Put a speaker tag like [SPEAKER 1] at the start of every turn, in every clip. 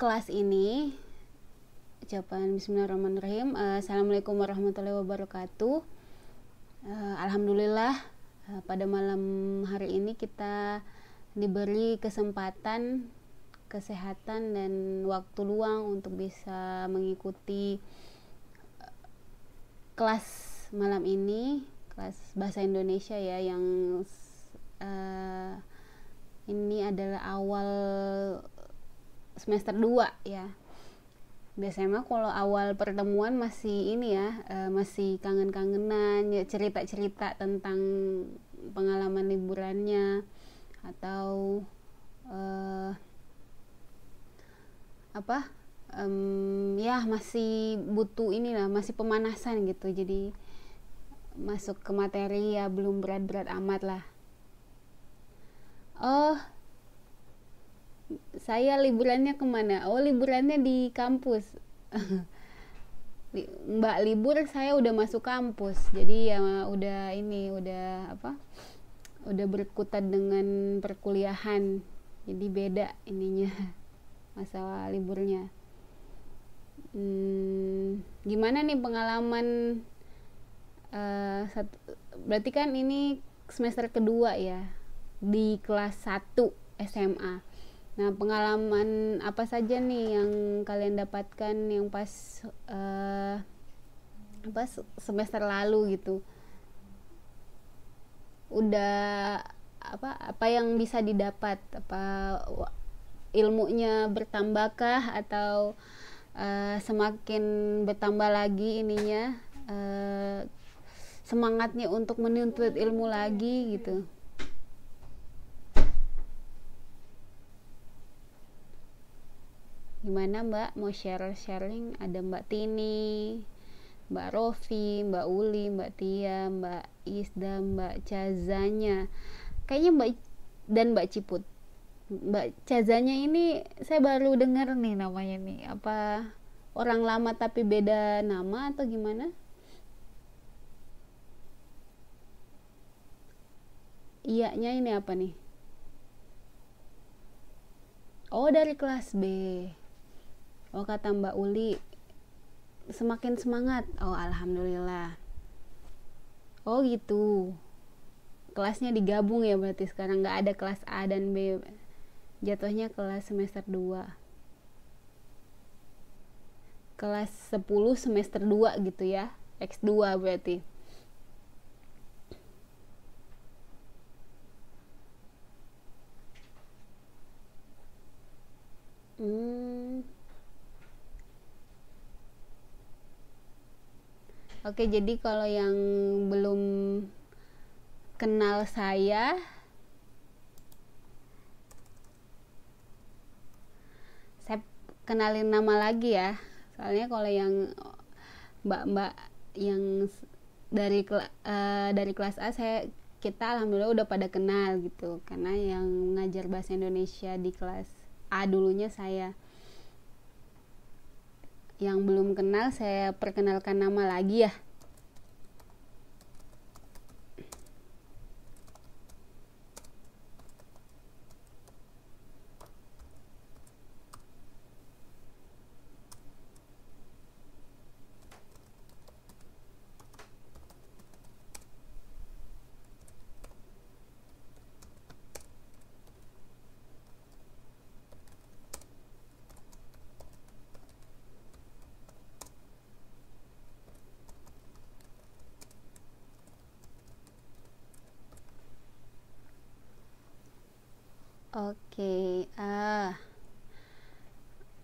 [SPEAKER 1] kelas ini ucapan Bismillahirrahmanirrahim eh, Assalamualaikum warahmatullahi wabarakatuh eh, Alhamdulillah eh, pada malam hari ini kita diberi kesempatan kesehatan dan waktu luang untuk bisa mengikuti kelas malam ini kelas bahasa Indonesia ya yang uh, ini adalah awal semester 2 ya biasanya mah kalau awal pertemuan masih ini ya uh, masih kangen-kangenan ya cerita-cerita tentang pengalaman liburannya atau uh, apa um, ya masih butuh inilah masih pemanasan gitu jadi masuk ke materi ya belum berat-berat amat lah oh saya liburannya kemana oh liburannya di kampus mbak libur saya udah masuk kampus jadi ya udah ini udah apa udah berkutat dengan perkuliahan jadi beda ininya masa liburnya hmm, gimana nih pengalaman uh, eh, satu, berarti kan ini semester kedua ya di kelas 1 SMA Nah, pengalaman apa saja nih yang kalian dapatkan yang pas uh, apa semester lalu gitu? Udah apa apa yang bisa didapat? Apa ilmunya bertambahkah atau uh, semakin bertambah lagi ininya uh, semangatnya untuk menuntut ilmu lagi gitu? gimana mbak mau share sharing ada mbak Tini mbak Rofi mbak Uli mbak Tia mbak Isda mbak Cazanya kayaknya mbak dan mbak Ciput mbak Cazanya ini saya baru dengar nih namanya nih apa orang lama tapi beda nama atau gimana iya-nya ini apa nih Oh dari kelas B oh kata Mbak Uli semakin semangat oh alhamdulillah oh gitu kelasnya digabung ya berarti sekarang nggak ada kelas A dan B jatuhnya kelas semester 2 kelas 10 semester 2 gitu ya X2 berarti hmm Oke, jadi kalau yang belum kenal saya saya kenalin nama lagi ya. Soalnya kalau yang Mbak-mbak yang dari uh, dari kelas A saya kita alhamdulillah udah pada kenal gitu karena yang ngajar bahasa Indonesia di kelas A dulunya saya yang belum kenal saya perkenalkan nama lagi ya okay. uh, oke ah.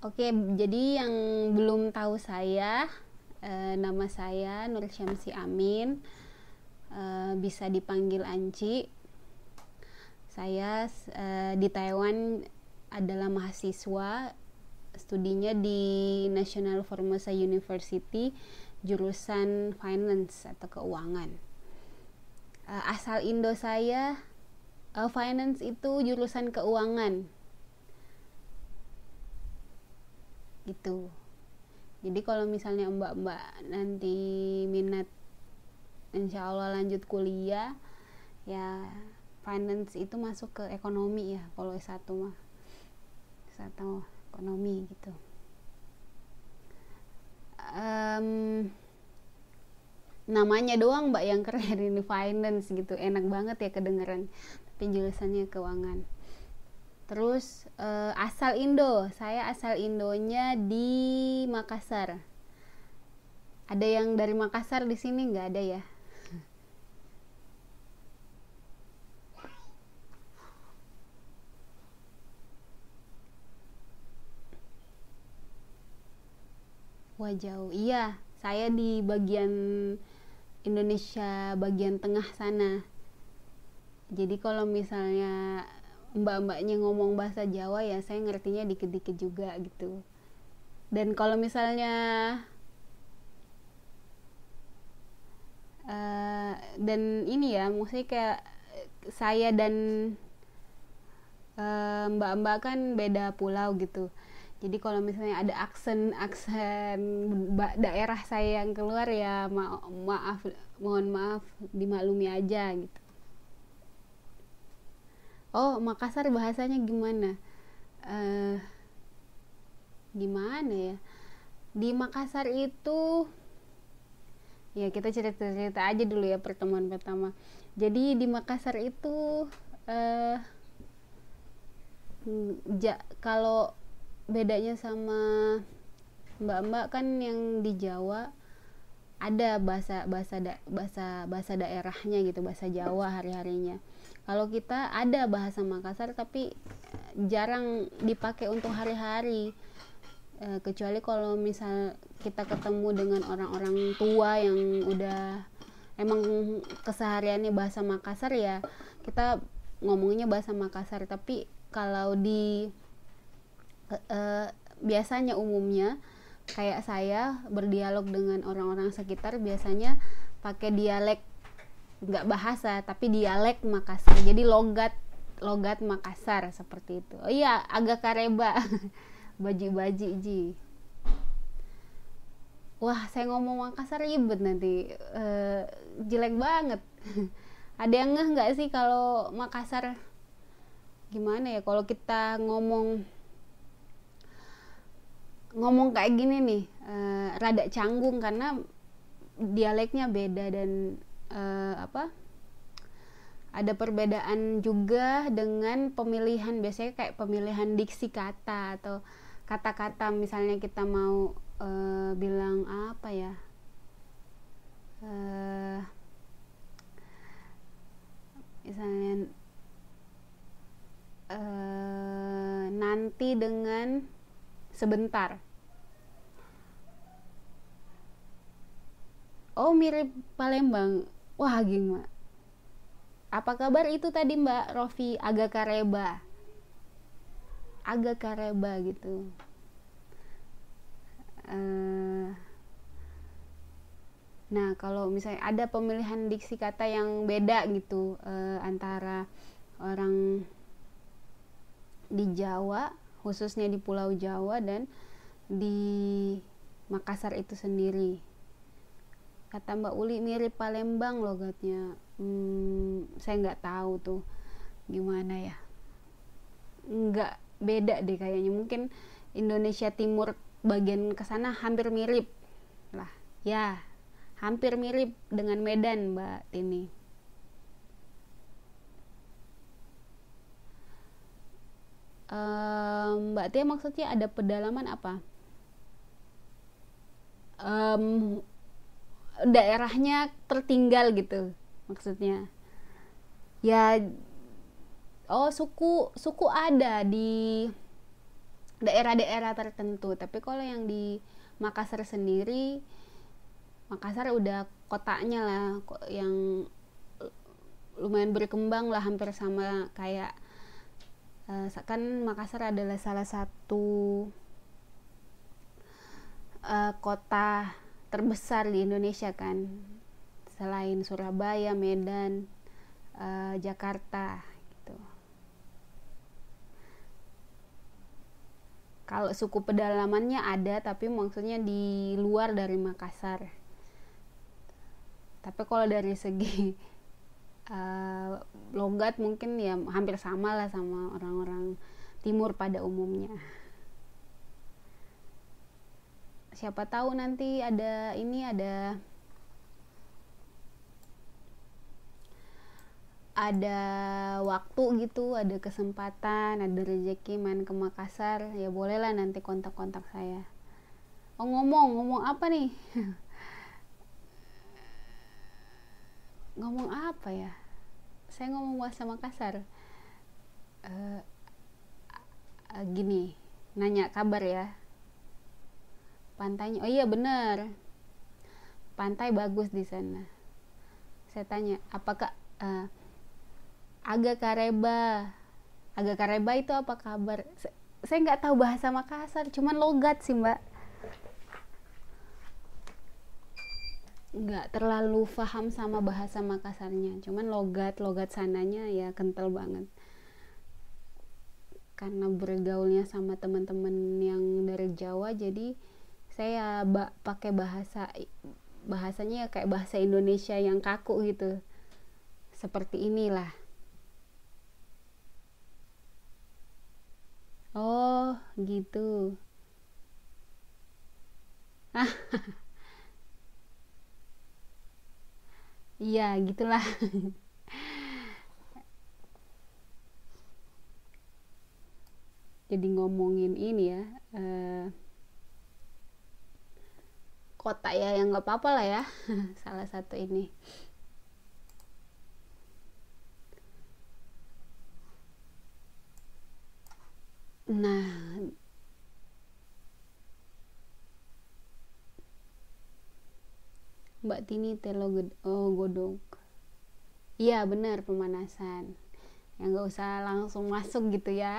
[SPEAKER 1] okay, jadi yang belum tahu saya uh, nama saya Nur Syamsi Amin uh, bisa dipanggil Anci saya uh, di Taiwan adalah mahasiswa studinya di National Formosa University jurusan finance atau keuangan uh, asal Indo saya uh, finance itu jurusan keuangan gitu jadi kalau misalnya mbak-mbak nanti minat insya Allah lanjut kuliah ya finance itu masuk ke ekonomi ya kalau satu mah s ekonomi gitu um, namanya doang mbak yang keren ini finance gitu enak banget ya kedengeran penjelasannya keuangan. Terus uh, asal Indo, saya asal Indonya di Makassar. Ada yang dari Makassar di sini nggak ada ya? Wah jauh, iya. Saya di bagian Indonesia bagian tengah sana jadi kalau misalnya mbak-mbaknya ngomong bahasa Jawa ya saya ngertinya dikit-dikit juga gitu dan kalau misalnya uh, dan ini ya maksudnya kayak saya dan mbak eh, mbak-mbak kan beda pulau gitu jadi kalau misalnya ada aksen aksen daerah saya yang keluar ya ma maaf mohon maaf dimaklumi aja gitu oh Makassar bahasanya gimana uh, gimana ya di Makassar itu ya kita cerita cerita aja dulu ya pertemuan pertama jadi di Makassar itu uh, ja, kalau bedanya sama mbak-mbak kan yang di Jawa ada bahasa bahasa da, bahasa bahasa daerahnya gitu bahasa Jawa hari-harinya kalau kita ada bahasa Makassar tapi eh, jarang dipakai untuk hari-hari e, kecuali kalau misal kita ketemu dengan orang-orang tua yang udah emang kesehariannya bahasa Makassar ya kita ngomongnya bahasa Makassar tapi kalau di e, biasanya umumnya kayak saya berdialog dengan orang-orang sekitar biasanya pakai dialek nggak bahasa tapi dialek Makassar jadi logat logat Makassar seperti itu oh iya agak kareba baji-baji ji wah saya ngomong Makassar ribet nanti e, jelek banget ada yang ngeh nggak sih kalau Makassar gimana ya kalau kita ngomong ngomong kayak gini nih e, rada canggung karena dialeknya beda dan uh, apa ada perbedaan juga dengan pemilihan biasanya kayak pemilihan diksi kata atau kata-kata misalnya kita mau uh, bilang apa ya uh, misalnya uh, nanti dengan sebentar oh mirip Palembang Wah gimana? Apa kabar itu tadi Mbak Rofi agak kareba? Agak kareba gitu. Uh, nah kalau misalnya ada pemilihan diksi kata yang beda gitu uh, antara orang di Jawa khususnya di Pulau Jawa dan di Makassar itu sendiri kata Mbak Uli mirip Palembang logatnya hmm, saya nggak tahu tuh gimana ya nggak beda deh kayaknya mungkin Indonesia Timur bagian kesana hampir mirip lah ya hampir mirip dengan Medan Mbak Tini um, Mbak Tia maksudnya ada pedalaman apa um, daerahnya tertinggal gitu maksudnya ya oh suku suku ada di daerah-daerah tertentu tapi kalau yang di Makassar sendiri Makassar udah kotanya lah yang lumayan berkembang lah hampir sama kayak eh, kan Makassar adalah salah satu uh, kota terbesar di Indonesia kan selain Surabaya, Medan, uh, Jakarta gitu. Kalau suku pedalamannya ada tapi maksudnya di luar dari Makassar. Tapi kalau dari segi uh, logat mungkin ya hampir sama lah sama orang-orang timur pada umumnya siapa tahu nanti ada ini ada ada waktu gitu, ada kesempatan, ada rezeki main ke Makassar, ya bolehlah nanti kontak-kontak saya. Oh ngomong, ngomong apa nih? ngomong apa ya? Saya ngomong bahasa Makassar. Uh, uh, gini, nanya kabar ya pantainya oh iya benar pantai bagus di sana saya tanya apakah uh, eh, agak kareba agak kareba itu apa kabar saya nggak tahu bahasa Makassar cuman logat sih mbak nggak terlalu paham sama bahasa Makassarnya cuman logat logat sananya ya kental banget karena bergaulnya sama teman-teman yang dari Jawa jadi saya ba pakai bahasa bahasanya ya kayak bahasa Indonesia yang kaku gitu seperti inilah oh gitu iya gitulah jadi ngomongin ini ya uh, kota ya yang nggak apa-apa lah ya salah satu ini nah Mbak Tini telo oh godok iya benar pemanasan yang nggak usah langsung masuk gitu ya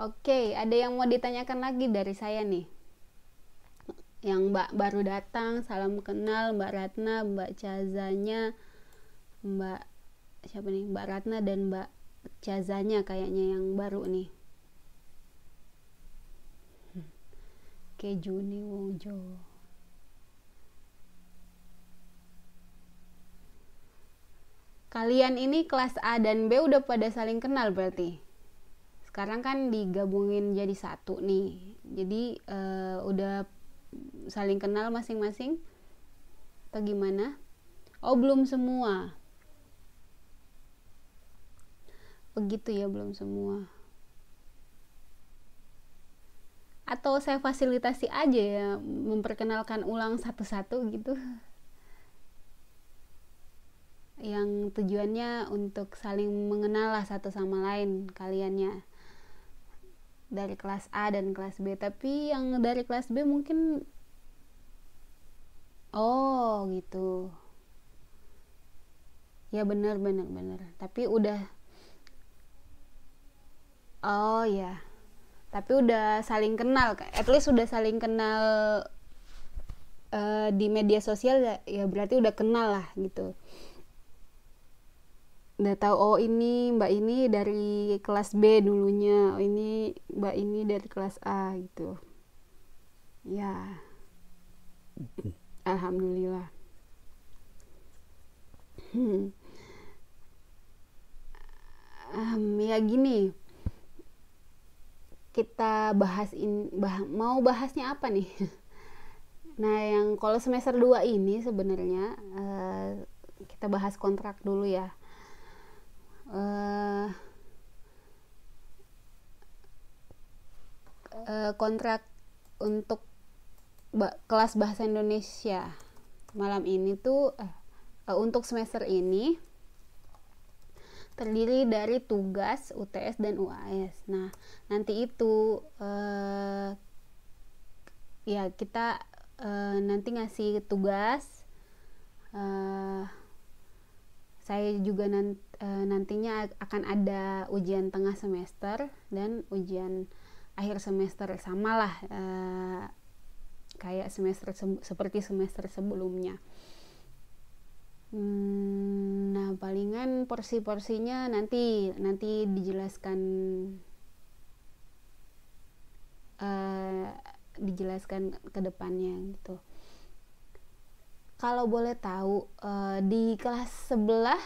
[SPEAKER 1] Oke, okay, ada yang mau ditanyakan lagi dari saya nih yang Mbak baru datang, salam kenal Mbak Ratna, Mbak Cazanya, Mbak siapa nih? Mbak Ratna dan Mbak Cazanya kayaknya yang baru nih. Ke Juni Wojo. Kalian ini kelas A dan B udah pada saling kenal berarti. Sekarang kan digabungin jadi satu nih. Jadi uh, udah saling kenal masing-masing atau gimana? Oh, belum semua. Begitu ya, belum semua. Atau saya fasilitasi aja ya, memperkenalkan ulang satu-satu gitu. Yang tujuannya untuk saling mengenal lah satu sama lain kaliannya dari kelas A dan kelas B tapi yang dari kelas B mungkin oh gitu ya bener bener bener tapi udah oh ya tapi udah saling kenal at least udah saling kenal uh, di media sosial ya, ya berarti udah kenal lah gitu udah tahu oh ini mbak ini dari kelas B dulunya oh ini mbak ini dari kelas A gitu ya yeah. Hmm alhamdulillah um, ya gini kita bahas in, bah, mau bahasnya apa nih nah yang kalau semester 2 ini sebenarnya uh, kita bahas kontrak dulu ya uh, kontrak untuk ba kelas bahasa Indonesia malam ini tuh uh, untuk semester ini terdiri dari tugas UTS dan UAS. Nah, nanti itu uh, ya kita uh, nanti ngasih tugas uh, saya juga nanti, uh, nantinya akan ada ujian tengah semester dan ujian akhir semester samalah uh, kayak semester se seperti semester sebelumnya. Hmm, nah palingan porsi-porsinya nanti nanti dijelaskan uh, dijelaskan ke depannya gitu. Kalau boleh tahu uh, di kelas sebelah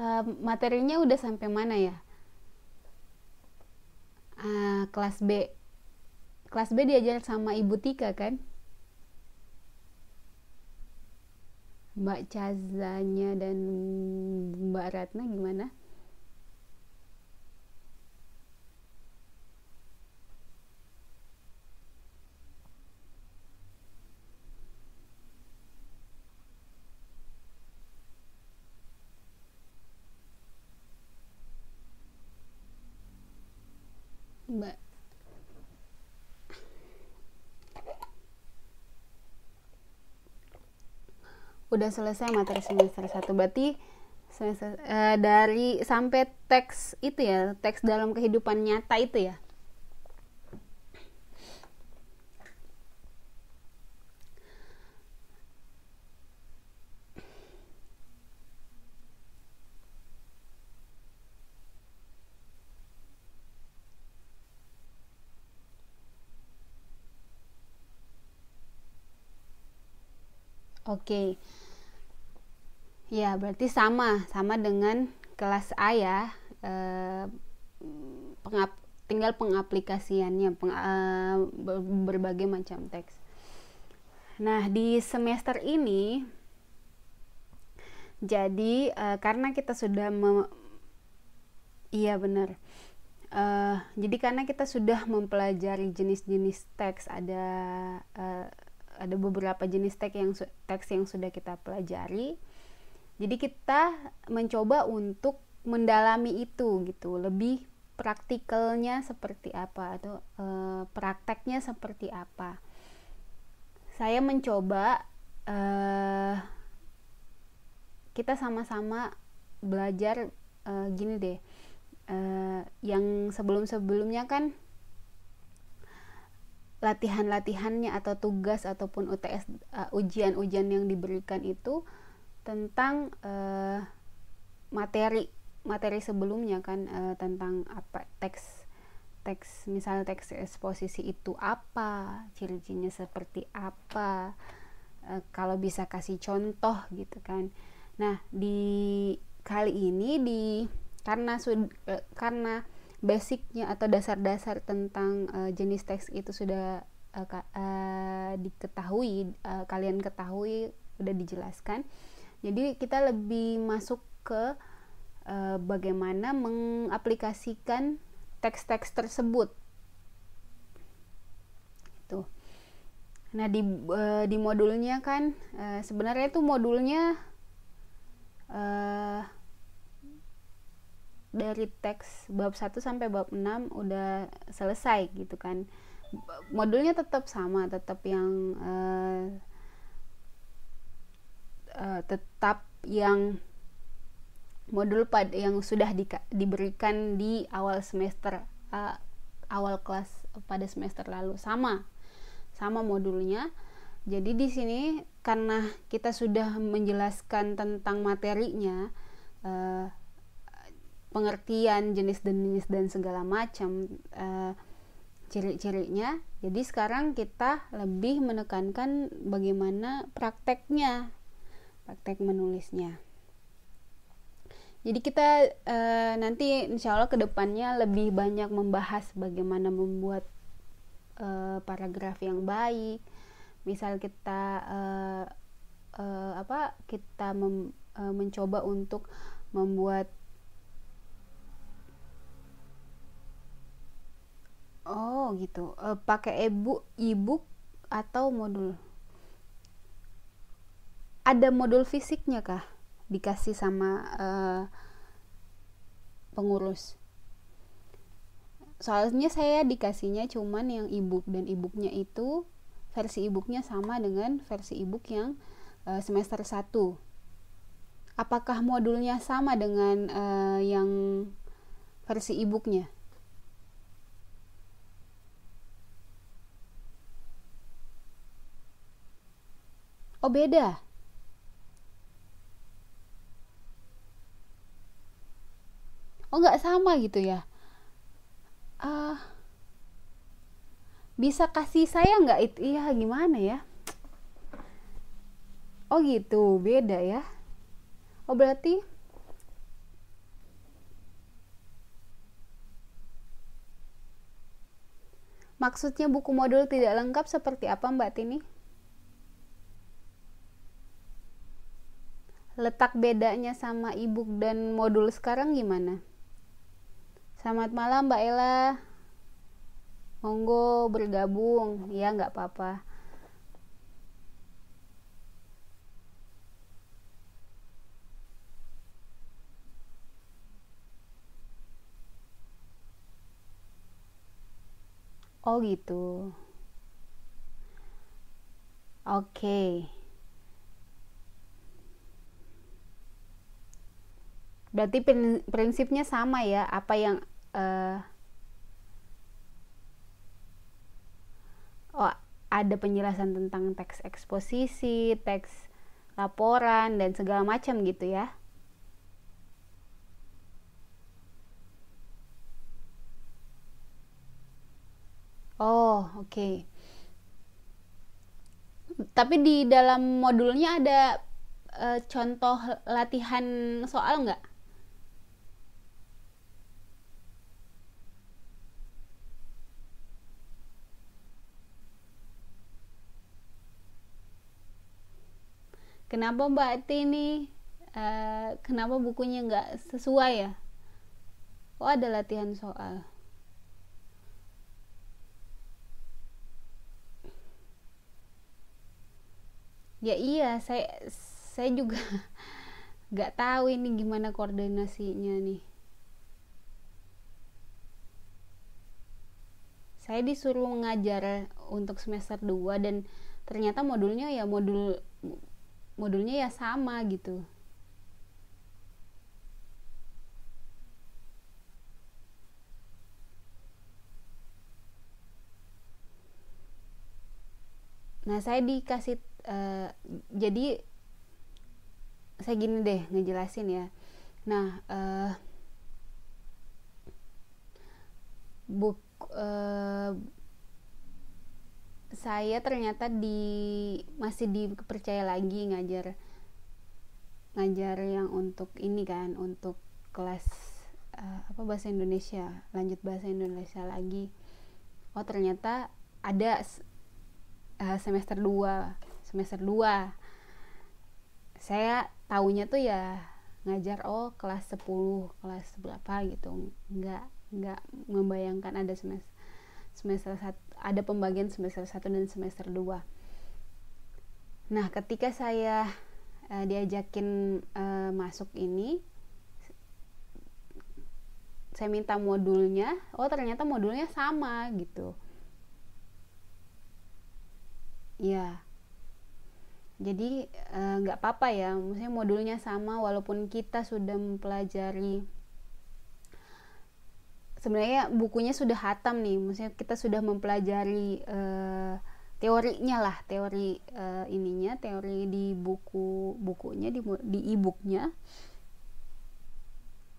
[SPEAKER 1] uh, materinya udah sampai mana ya? Uh, kelas B kelas B diajar sama Ibu Tika kan Mbak Cazanya dan Mbak Ratna gimana? Mbak udah selesai materi semester 1 berarti semester, uh, dari sampai teks itu ya teks dalam kehidupan nyata itu ya Oke. Okay. Ya, berarti sama, sama dengan kelas A ya. Eh, pengap, tinggal pengaplikasiannya peng, eh, berbagai macam teks. Nah, di semester ini jadi eh, karena kita sudah mem, iya benar. Uh, jadi karena kita sudah mempelajari jenis-jenis teks ada uh, ada beberapa jenis teks yang teks yang sudah kita pelajari. Jadi kita mencoba untuk mendalami itu gitu, lebih praktikalnya seperti apa atau e, prakteknya seperti apa. Saya mencoba e, kita sama-sama belajar e, gini deh. E, yang sebelum-sebelumnya kan latihan-latihannya atau tugas ataupun UTS eh, ujian-ujian uh, yang diberikan itu tentang uh, materi materi sebelumnya kan uh, tentang apa teks teks misalnya teks eksposisi itu apa ciri-cirinya seperti apa uh, kalau bisa kasih contoh gitu kan nah di kali ini di karena sud, uh, karena basicnya atau dasar-dasar tentang uh, jenis teks itu sudah uh, uh, diketahui, uh, kalian ketahui, sudah dijelaskan. Jadi kita lebih masuk ke uh, bagaimana mengaplikasikan teks-teks tersebut. Itu. Nah di uh, di modulnya kan uh, sebenarnya itu modulnya uh, dari teks bab 1 sampai bab 6 udah selesai gitu kan modulnya tetap sama tetap yang uh, uh, tetap yang modul pad yang sudah di, diberikan di awal semester uh, awal kelas pada semester lalu sama sama modulnya jadi di sini karena kita sudah menjelaskan tentang materinya uh, pengertian jenis jenis dan segala macam uh, ciri-cirinya. Jadi sekarang kita lebih menekankan bagaimana prakteknya, praktek menulisnya. Jadi kita e, nanti insya Allah kedepannya lebih banyak membahas bagaimana membuat e, paragraf yang baik. Misal kita e, e, apa kita mem, e, mencoba untuk membuat Oh gitu. E, pakai e-book, e-book atau modul? Ada modul fisiknya kah? Dikasih sama e, pengurus. Soalnya saya dikasihnya cuman yang e-book dan e-booknya itu versi e-booknya sama dengan versi e-book yang e, semester 1. Apakah modulnya sama dengan e, yang versi e-booknya? Oh beda. Oh nggak sama gitu ya. Uh, bisa kasih saya nggak itu? Iya gimana ya? Oh gitu, beda ya. Oh berarti Maksudnya buku modul tidak lengkap seperti apa Mbak Tini? letak bedanya sama ebook dan modul sekarang gimana? Selamat malam Mbak Ella. Monggo bergabung, ya nggak apa-apa. Oh gitu. Oke. Okay. berarti prinsipnya sama ya apa yang uh, oh ada penjelasan tentang teks eksposisi teks laporan dan segala macam gitu ya Oh, oke. Okay. Tapi di dalam modulnya ada uh, contoh latihan soal nggak? kenapa Mbak T ini uh, kenapa bukunya nggak sesuai ya oh ada latihan soal ya iya saya saya juga nggak tahu ini gimana koordinasinya nih saya disuruh ngajar untuk semester 2 dan ternyata modulnya ya modul modulnya ya sama gitu Nah, saya dikasih uh, jadi saya gini deh ngejelasin ya. Nah, uh, buk uh, saya ternyata di masih dipercaya lagi ngajar ngajar yang untuk ini kan untuk kelas uh, apa bahasa Indonesia lanjut bahasa Indonesia lagi oh ternyata ada uh, semester 2 semester 2 saya taunya tuh ya ngajar oh kelas 10 kelas berapa gitu nggak nggak membayangkan ada semester semester ada pembagian semester 1 dan semester 2 nah ketika saya uh, diajakin uh, masuk ini saya minta modulnya oh ternyata modulnya sama gitu ya jadi eh, nggak uh, apa-apa ya maksudnya modulnya sama walaupun kita sudah mempelajari sebenarnya bukunya sudah hatam nih maksudnya kita sudah mempelajari uh, teorinya lah teori uh, ininya teori di buku bukunya di di e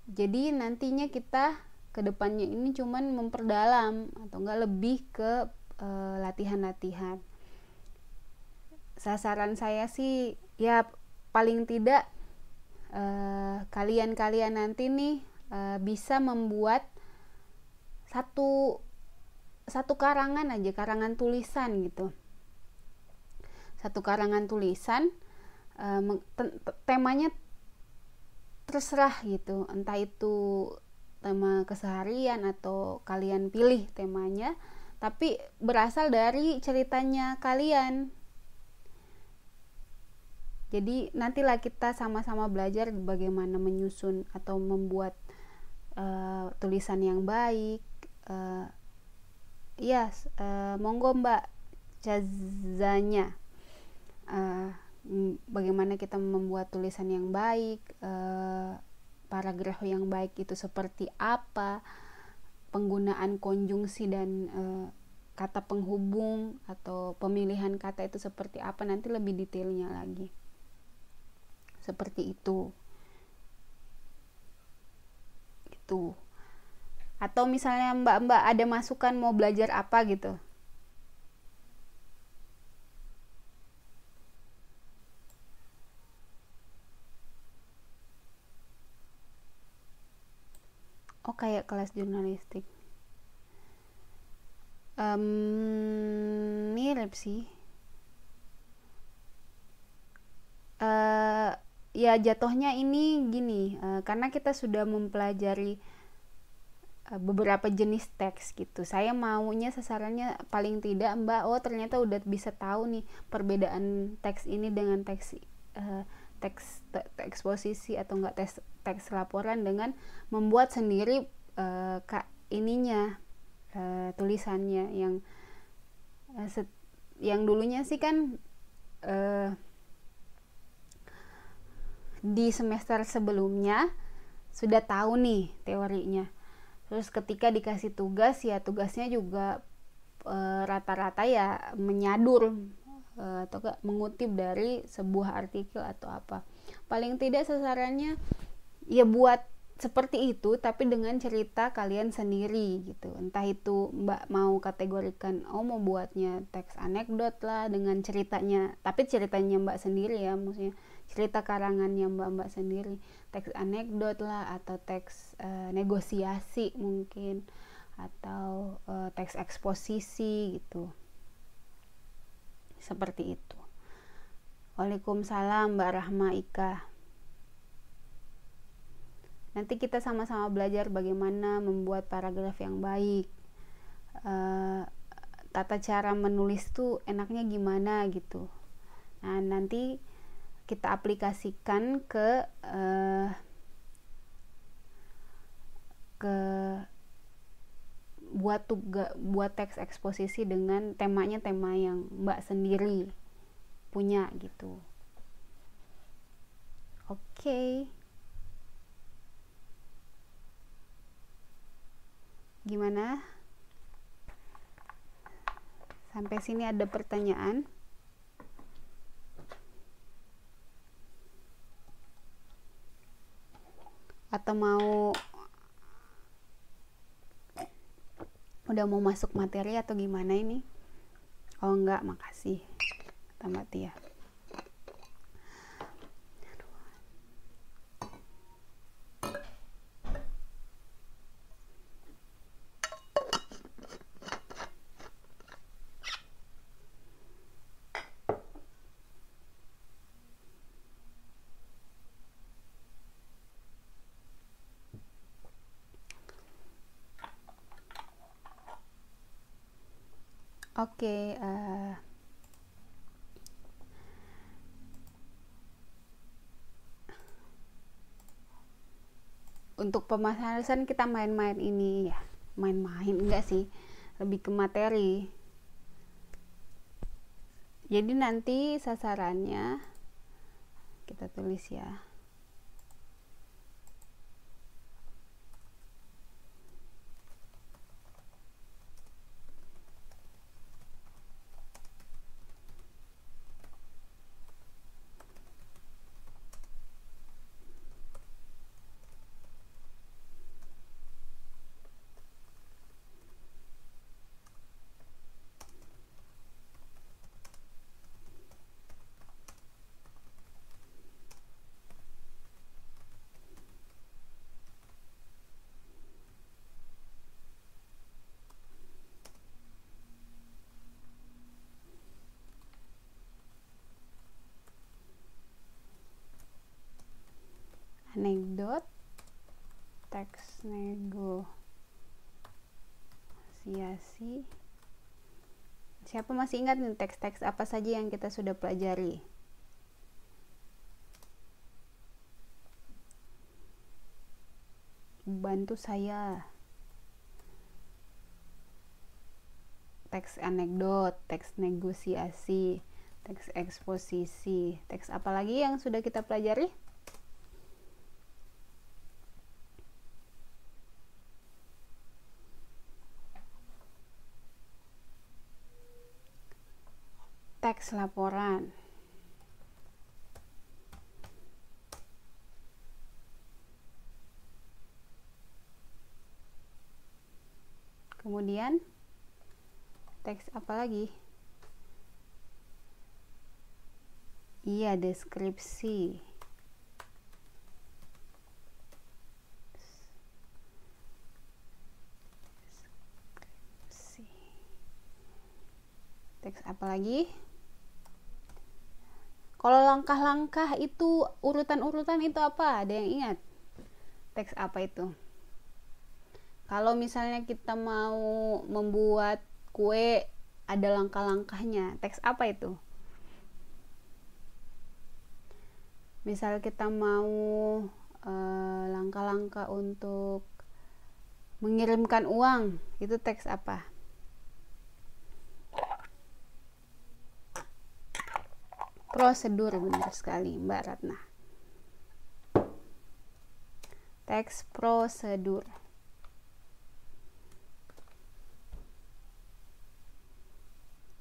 [SPEAKER 1] jadi nantinya kita kedepannya ini cuman memperdalam atau enggak lebih ke eh, latihan-latihan uh, sasaran saya sih ya paling tidak kalian-kalian nanti nih bisa membuat satu satu karangan aja karangan tulisan gitu satu karangan tulisan eh, temanya terserah gitu entah itu tema keseharian atau kalian pilih temanya tapi berasal dari ceritanya kalian jadi nantilah kita sama-sama belajar bagaimana menyusun atau membuat uh, tulisan yang baik uh, yes uh, monggo mbak jazanya uh, bagaimana kita membuat tulisan yang baik uh, paragraf yang baik itu seperti apa penggunaan konjungsi dan uh, kata penghubung atau pemilihan kata itu seperti apa nanti lebih detailnya lagi seperti itu itu atau misalnya mbak-mbak ada masukan mau belajar apa gitu oh kayak kelas jurnalistik um, mirip sih uh, ya jatuhnya ini gini uh, karena kita sudah mempelajari Eh, beberapa jenis teks gitu. Saya maunya sasarannya paling tidak Mbak oh ternyata udah bisa tahu nih perbedaan teks ini dengan teks uh, teks eksposisi teks posisi atau enggak teks teks laporan dengan membuat sendiri uh, kak ininya uh, tulisannya yang uh, set, yang dulunya sih kan uh, di semester sebelumnya sudah tahu nih teorinya terus ketika dikasih tugas ya tugasnya juga eh, rata-rata e, ya menyadur e, atau gak mengutip dari sebuah artikel atau apa paling tidak sasarannya ya buat seperti itu tapi dengan cerita kalian sendiri gitu entah itu mbak mau kategorikan oh mau buatnya teks anekdot lah dengan ceritanya tapi ceritanya mbak sendiri ya maksudnya cerita karangannya mbak-mbak sendiri teks anekdot lah atau teks uh, negosiasi mungkin atau uh, teks eksposisi gitu seperti itu Waalaikumsalam Mbak Rahma Ika nanti kita sama-sama belajar bagaimana membuat paragraf yang baik uh, tata cara menulis tuh enaknya gimana gitu nah nanti kita aplikasikan ke uh, ke buat tugas buat teks eksposisi dengan temanya tema yang Mbak sendiri punya gitu. Oke. Okay. Gimana? Sampai sini ada pertanyaan? atau mau udah mau masuk materi atau gimana ini oh enggak makasih tambah Tia Oke, okay, uh, eh, untuk pemasaran kita main-main ini ya, main-main enggak sih, lebih ke materi. Jadi nanti sasarannya kita tulis ya. anekdot teks nego negosiasi siapa masih ingat nih teks-teks apa saja yang kita sudah pelajari bantu saya teks anekdot, teks negosiasi, teks eksposisi, teks apa lagi yang sudah kita pelajari? teks laporan kemudian teks apa lagi iya deskripsi teks apa lagi kalau langkah-langkah itu urutan-urutan itu apa? Ada yang ingat? Teks apa itu? Kalau misalnya kita mau membuat kue ada langkah-langkahnya. Teks apa itu? Misal kita mau eh, langkah-langkah untuk mengirimkan uang, itu teks apa? prosedur benar sekali Mbak Ratna teks prosedur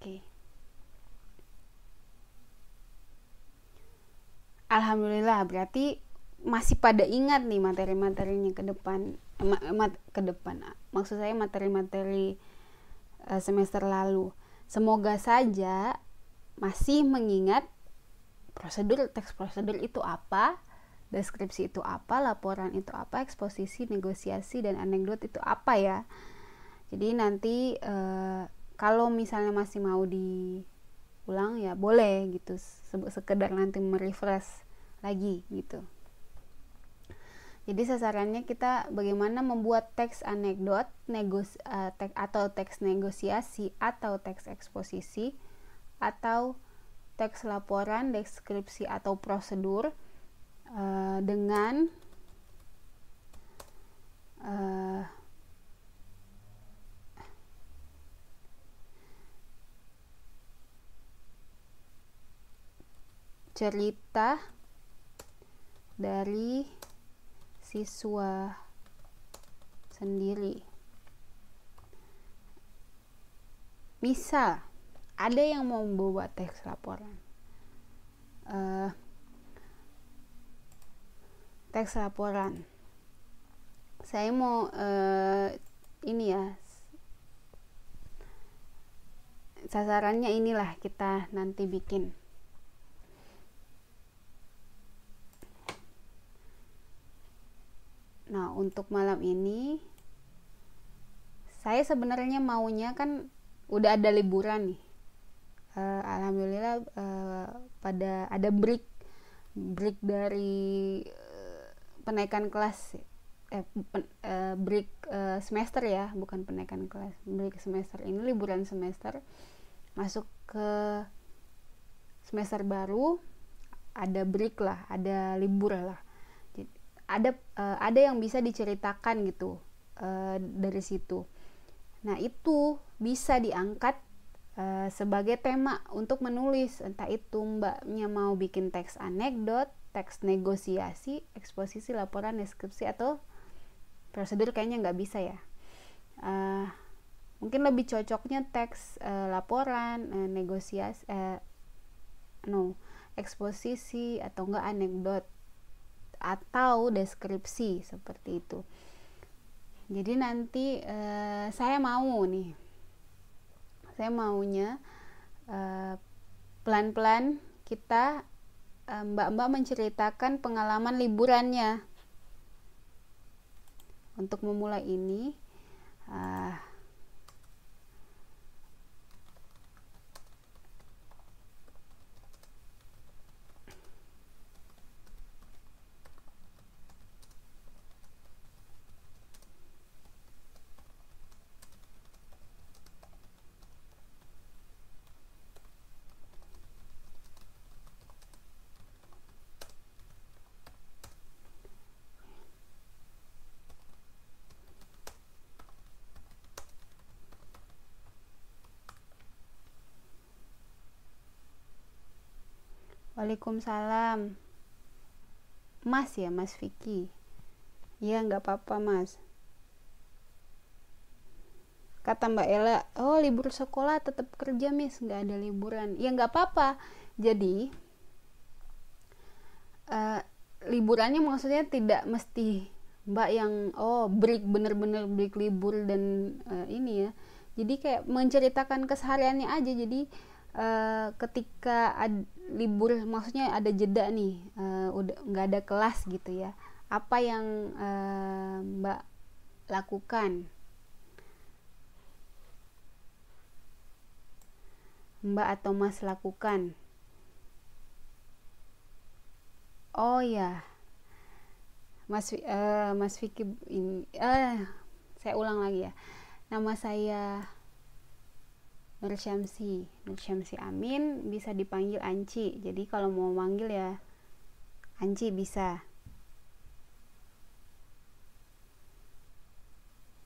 [SPEAKER 1] Oke. Alhamdulillah berarti masih pada ingat nih materi-materinya ke depan mat ke depan. Maksud saya materi-materi eh, semester lalu. Semoga saja masih mengingat prosedur teks prosedur itu apa deskripsi itu apa laporan itu apa eksposisi negosiasi dan anekdot itu apa ya jadi nanti e, kalau misalnya masih mau diulang ya boleh gitu sekedar nanti merefresh lagi gitu jadi sasarannya kita bagaimana membuat teks anekdot negos, uh, eh, tek, atau teks negosiasi atau teks eksposisi atau teks laporan, deskripsi atau prosedur uh, dengan uh, cerita dari siswa sendiri. Misal, ada yang mau membuat teks laporan uh, teks laporan saya mau uh, ini ya sasarannya inilah kita nanti bikin Nah, untuk malam ini saya sebenarnya maunya kan udah ada liburan nih uh, alhamdulillah uh, pada ada break break dari uh, penaikan kelas eh pen, uh, break uh, semester ya bukan penaikan kelas break semester ini liburan semester masuk ke semester baru ada break lah ada libur lah ada uh, ada yang bisa diceritakan gitu uh, dari situ nah itu bisa diangkat Eh, sebagai tema untuk menulis entah itu mbaknya mau bikin teks anekdot teks negosiasi eksposisi laporan deskripsi atau prosedur kayaknya nggak bisa ya uh, mungkin lebih cocoknya teks uh, laporan uh, negosiasi uh, no eksposisi atau enggak anekdot atau deskripsi seperti itu jadi nanti uh, saya mau nih saya maunya eh, pelan-pelan uh, kita eh, mbak-mbak uh, menceritakan pengalaman liburannya untuk memulai ini uh, Waalaikumsalam. Mas ya, Mas Vicky. Iya, nggak apa-apa, Mas. Kata Mbak Ella, oh libur sekolah tetap kerja, Miss. Nggak ada liburan. Ya, nggak apa-apa. Jadi, uh, liburannya maksudnya tidak mesti Mbak yang, oh break, bener-bener break libur dan uh, ini ya. Jadi kayak menceritakan kesehariannya aja. Jadi, uh, ketika ad, libur maksudnya ada jeda nih uh, udah nggak ada kelas gitu ya apa yang uh, mbak lakukan mbak atau mas lakukan oh ya mas uh, mas Vicky ini uh, saya ulang lagi ya nama saya Nur Syamsi Nur Syamsi Amin bisa dipanggil Anci jadi kalau mau manggil ya Anci bisa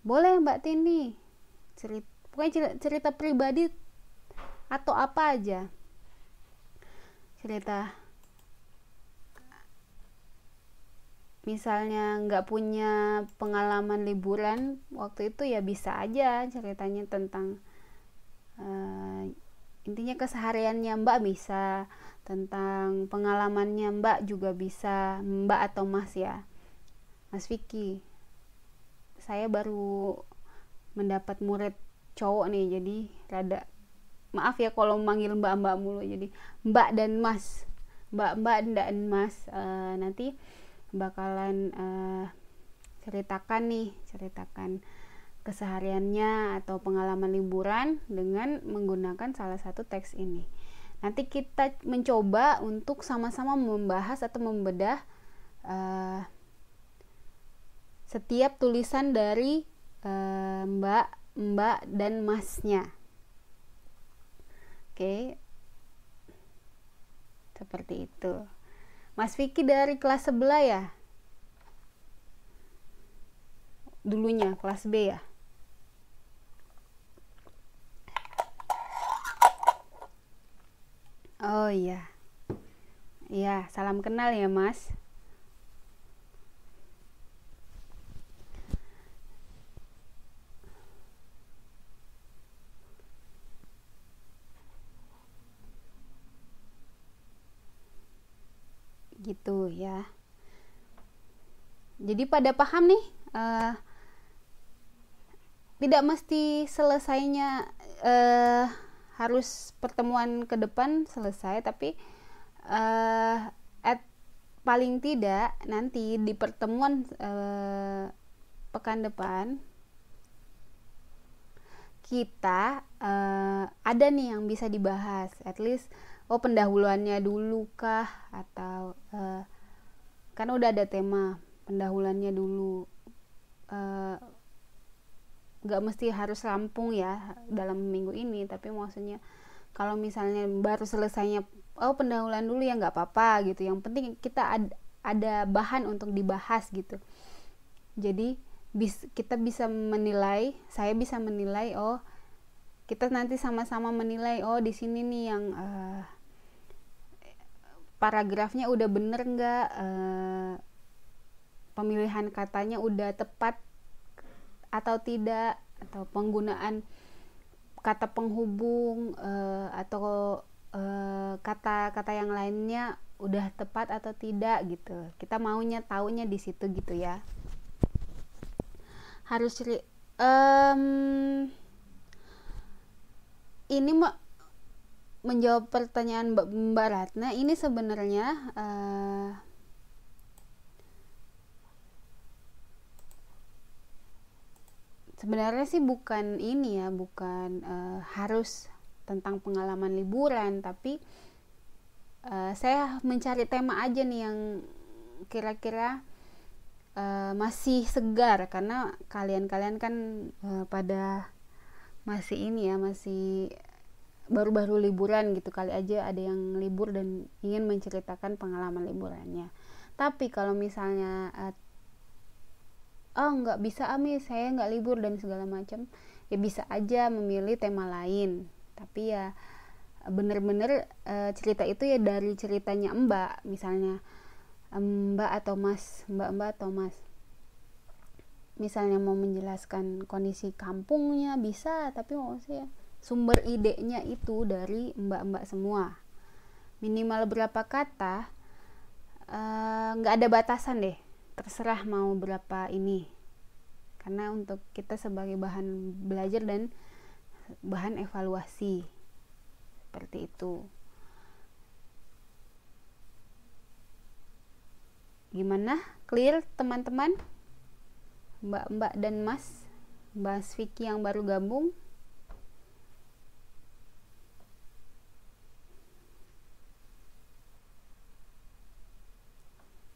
[SPEAKER 1] boleh Mbak Tini cerita pokoknya cerita, cerita pribadi atau apa aja cerita misalnya nggak punya pengalaman liburan waktu itu ya bisa aja ceritanya tentang uh, intinya kesehariannya Mbak bisa tentang pengalamannya Mbak juga bisa Mbak atau Mas ya Mas Vicky saya baru mendapat murid cowok nih jadi rada maaf ya kalau manggil Mbak Mbak mulu jadi Mbak dan Mas Mbak Mbak dan Mas uh, nanti bakalan uh, ceritakan nih ceritakan kesehariannya atau pengalaman liburan dengan menggunakan salah satu teks ini. Nanti kita mencoba untuk sama-sama membahas atau membedah uh, setiap tulisan dari uh, Mbak, Mbak dan Masnya. Oke. Okay. Seperti itu. Mas Vicky dari kelas sebelah ya? Dulunya kelas B ya? iya. Iya, salam kenal ya, Mas. gitu ya. Jadi pada paham nih, uh, tidak mesti selesainya uh, harus pertemuan ke depan selesai tapi uh, at paling tidak nanti di pertemuan uh, pekan depan kita uh, ada nih yang bisa dibahas at least oh pendahuluannya dulu kah atau uh, kan udah ada tema pendahuluannya dulu uh, nggak mesti harus rampung ya dalam minggu ini tapi maksudnya kalau misalnya baru selesainya oh pendahuluan dulu ya nggak apa-apa gitu yang penting kita ad, ada bahan untuk dibahas gitu jadi bis, kita bisa menilai saya bisa menilai oh kita nanti sama-sama menilai oh di sini nih yang uh, paragrafnya udah bener nggak uh, pemilihan katanya udah tepat atau tidak atau penggunaan kata penghubung uh, atau eh, kata-kata uh, yang lainnya udah tepat atau tidak gitu kita maunya taunya di situ gitu ya harus um, ini mbak menjawab pertanyaan mbak, mbak Ratna ini sebenarnya uh, sebenarnya sih bukan ini ya bukan uh, harus tentang pengalaman liburan tapi uh, saya mencari tema aja nih yang kira-kira uh, masih segar karena kalian-kalian kan uh, pada masih ini ya masih baru-baru liburan gitu kali aja ada yang libur dan ingin menceritakan pengalaman liburannya tapi kalau misalnya uh, oh nggak bisa ami ah, saya nggak libur dan segala macam ya bisa aja memilih tema lain tapi ya bener-bener e, cerita itu ya dari ceritanya mbak misalnya mbak atau mas mbak mbak atau mas misalnya mau menjelaskan kondisi kampungnya bisa tapi mau maksudnya sumber idenya itu dari mbak-mbak semua minimal berapa kata eh, nggak e, ada batasan deh terserah mau berapa ini karena untuk kita sebagai bahan belajar dan bahan evaluasi seperti itu gimana clear teman-teman mbak-mbak dan mas mbak Vicky yang baru gabung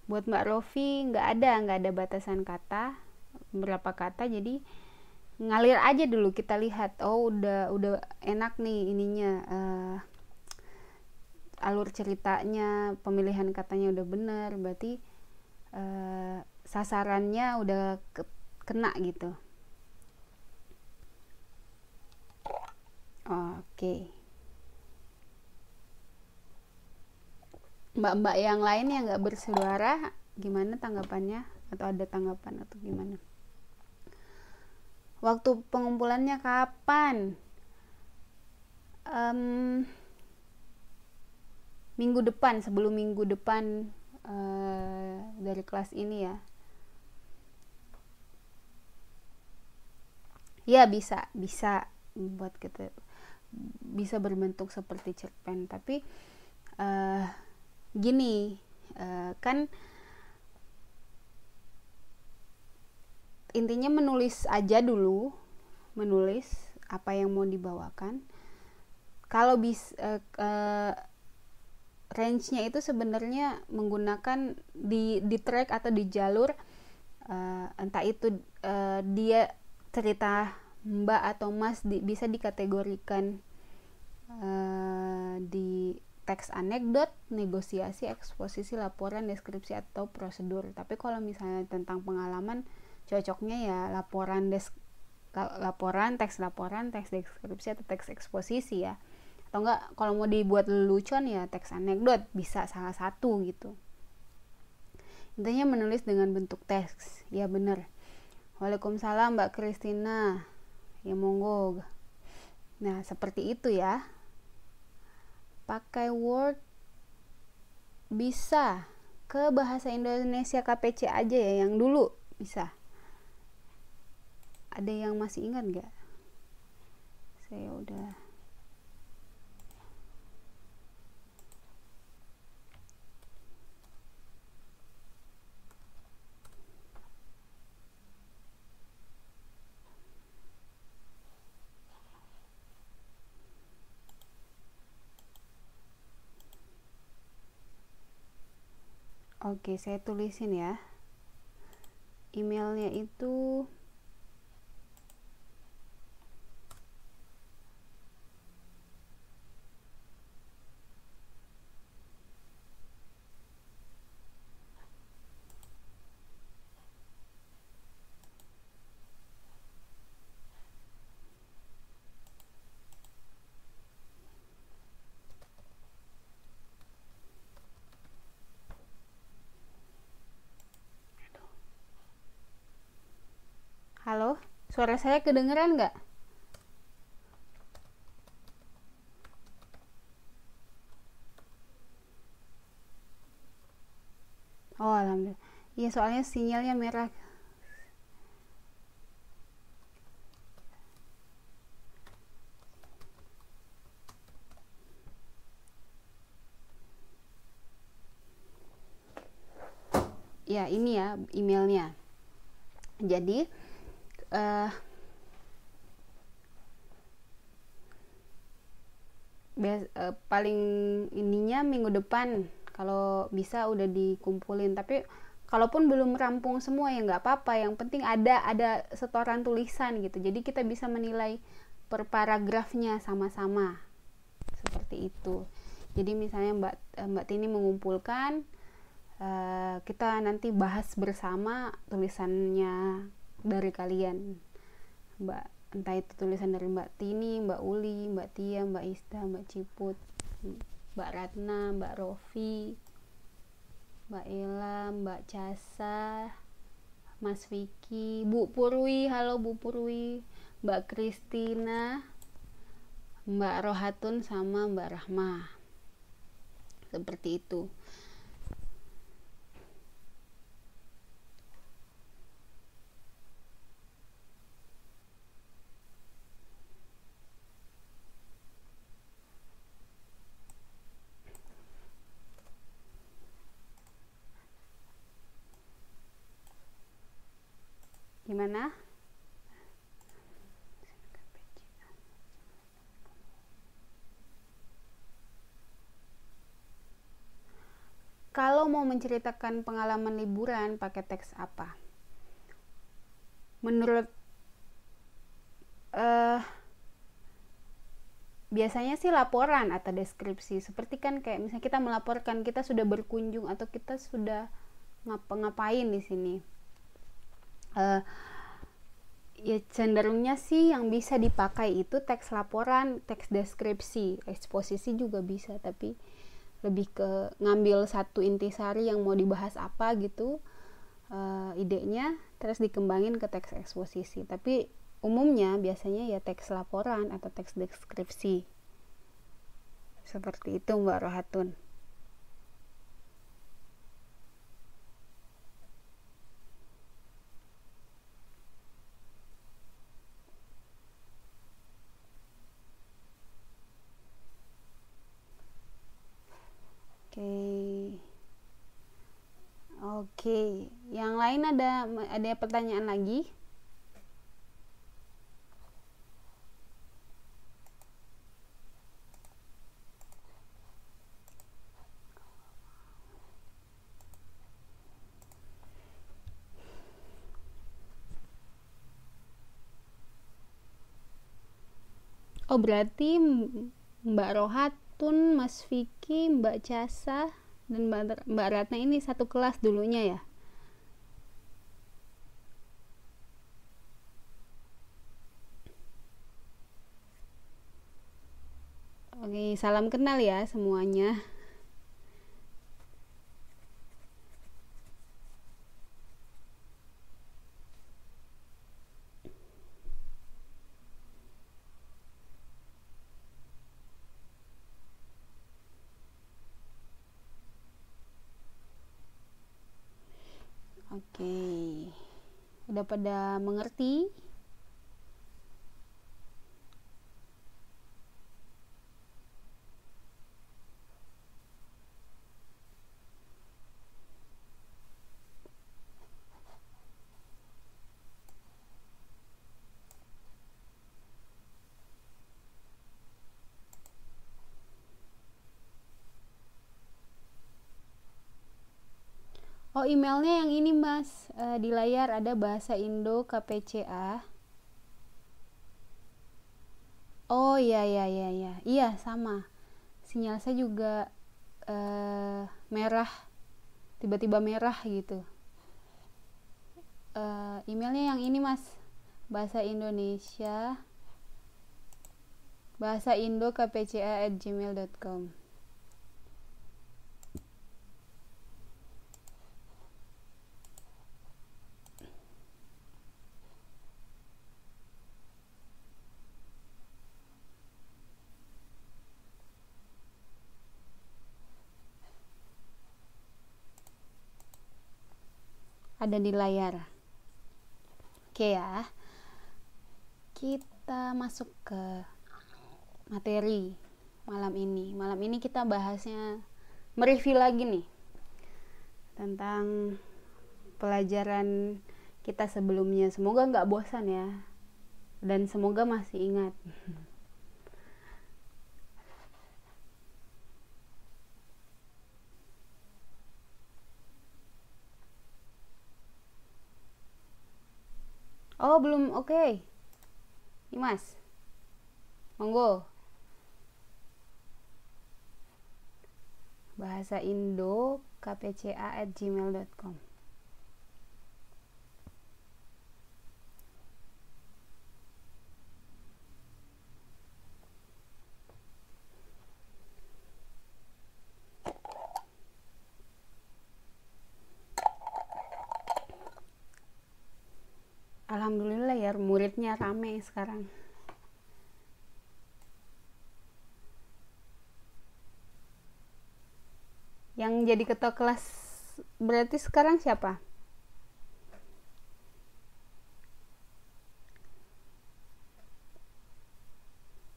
[SPEAKER 1] buat Mbak Rofi nggak ada nggak ada batasan kata berapa kata jadi ngalir aja dulu kita lihat oh udah udah enak nih ininya uh, alur ceritanya pemilihan katanya udah bener berarti uh, sasarannya udah ke, kena gitu oke okay. mbak-mbak yang lain yang nggak bersuara gimana tanggapannya atau ada tanggapan atau gimana waktu pengumpulannya kapan um, minggu depan sebelum minggu depan uh, dari kelas ini ya ya bisa bisa buat kita bisa berbentuk seperti cerpen tapi uh, gini uh, kan intinya menulis aja dulu menulis apa yang mau dibawakan kalau bis uh, uh, range-nya itu sebenarnya menggunakan di di track atau di jalur uh, entah itu uh, dia cerita mbak atau mas di, bisa dikategorikan uh, di teks anekdot, negosiasi, eksposisi, laporan, deskripsi atau prosedur. Tapi kalau misalnya tentang pengalaman cocoknya ya laporan des laporan, teks laporan, teks deskripsi atau teks eksposisi ya. Atau enggak kalau mau dibuat lelucon ya teks anekdot bisa salah satu gitu. Intinya menulis dengan bentuk teks. Ya benar. Waalaikumsalam Mbak Kristina. Ya monggo. Nah, seperti itu ya pakai Word bisa ke bahasa Indonesia KPC aja ya yang dulu bisa ada yang masih ingat nggak saya udah Oke, saya tulisin ya. Emailnya itu Suara saya kedengeran nggak? Oh, alhamdulillah. Iya, soalnya sinyalnya merah. ya ini ya emailnya jadi uh, uh, paling ininya minggu depan kalau bisa udah dikumpulin tapi kalaupun belum rampung semua ya nggak apa-apa yang penting ada ada setoran tulisan gitu jadi kita bisa menilai per paragrafnya sama-sama seperti itu jadi misalnya mbak eh, mbak Tini mengumpulkan kita nanti bahas bersama tulisannya dari kalian mbak entah itu tulisan dari mbak Tini mbak Uli mbak Tia mbak Ista mbak Ciput mbak Ratna mbak Rofi mbak Ella mbak Casa Mas Vicky Bu Purwi halo Bu Purwi mbak Kristina mbak Rohatun sama mbak Rahma seperti itu gimana kalau mau menceritakan pengalaman liburan pakai teks apa menurut uh, biasanya sih laporan atau deskripsi seperti kan kayak misalnya kita melaporkan kita sudah berkunjung atau kita sudah ngapa-ngapain di sini uh, ya cenderungnya sih yang bisa dipakai itu teks laporan, teks deskripsi, eksposisi juga bisa tapi lebih ke ngambil satu intisari yang mau dibahas apa gitu uh, idenya terus dikembangin ke teks eksposisi tapi umumnya biasanya ya teks laporan atau teks deskripsi seperti itu Mbak Rohatun. Oke, yang lain ada ada pertanyaan lagi? Oh berarti Mbak Rohatun, Mas Vicky, Mbak Casa, dan Mbak Ratna ini satu kelas dulunya ya Oke, salam kenal ya semuanya. sudah pada mengerti oh emailnya yang ini mas uh, di layar ada bahasa Indo KPCA oh iya iya iya iya iya sama sinyal saya juga uh, merah tiba-tiba merah gitu uh, emailnya yang ini mas bahasa Indonesia bahasa Indo KPCA at gmail.com ada di layar oke ya kita masuk ke materi malam ini malam ini kita bahasnya mereview lagi nih tentang pelajaran kita sebelumnya semoga nggak bosan ya dan semoga masih ingat Oh, belum. Oke. Okay. mas Monggo. Bahasa Indo kpca gmail.com rame sekarang yang jadi ketua kelas berarti sekarang siapa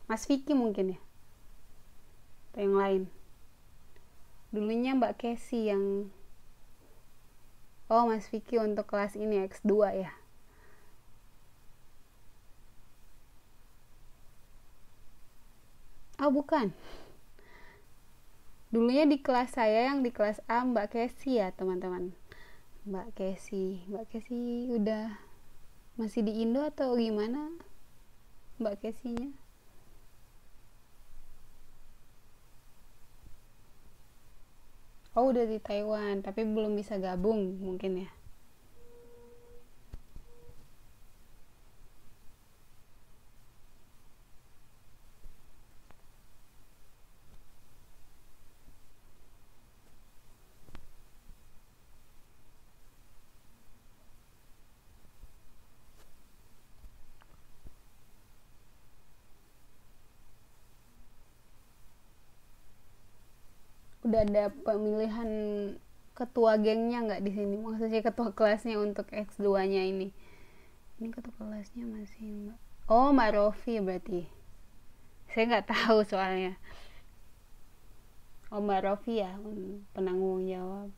[SPEAKER 1] Mas Vicky mungkin ya atau yang lain dulunya Mbak Casey yang oh Mas Vicky untuk kelas ini X2 ya ah oh, bukan dulunya di kelas saya yang di kelas A Mbak Kesi ya teman-teman Mbak Kesi Mbak Kesi udah masih di Indo atau gimana Mbak Kesinya Oh udah di Taiwan tapi belum bisa gabung mungkin ya udah ada pemilihan ketua gengnya nggak di sini maksudnya ketua kelasnya untuk X 2 nya ini ini ketua kelasnya masih oh Mbak Rofi berarti saya nggak tahu soalnya oh Mbak Rofi ya penanggung jawab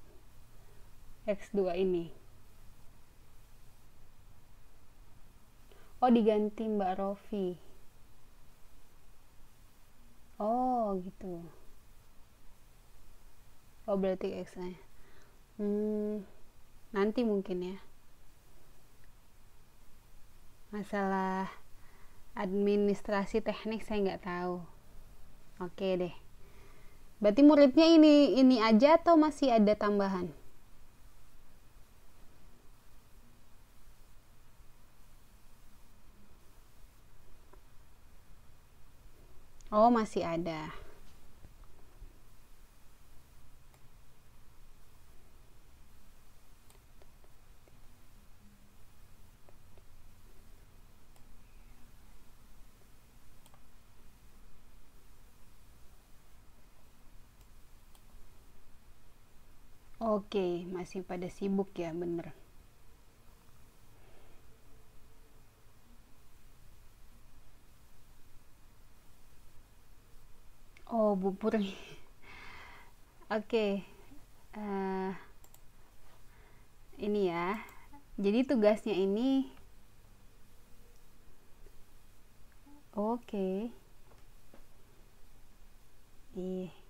[SPEAKER 1] X 2 ini oh diganti Mbak Rofi oh gitu oh berarti X nya ya? hmm, nanti mungkin ya masalah administrasi teknik saya nggak tahu oke deh berarti muridnya ini ini aja atau masih ada tambahan Oh, masih ada. Oke, masih pada sibuk ya, bener. Oh, bubur. Oke. Uh, ini ya. Jadi tugasnya ini Oke. Okay. Iya.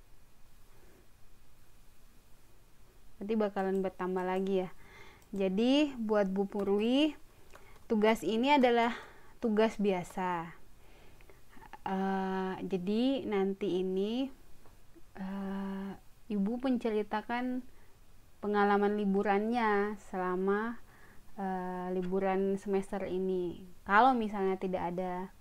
[SPEAKER 1] nanti bakalan bertambah lagi ya jadi buat Bu Purwi tugas ini adalah tugas biasa uh, jadi nanti ini uh, ibu menceritakan pengalaman liburannya selama uh, liburan semester ini kalau misalnya tidak ada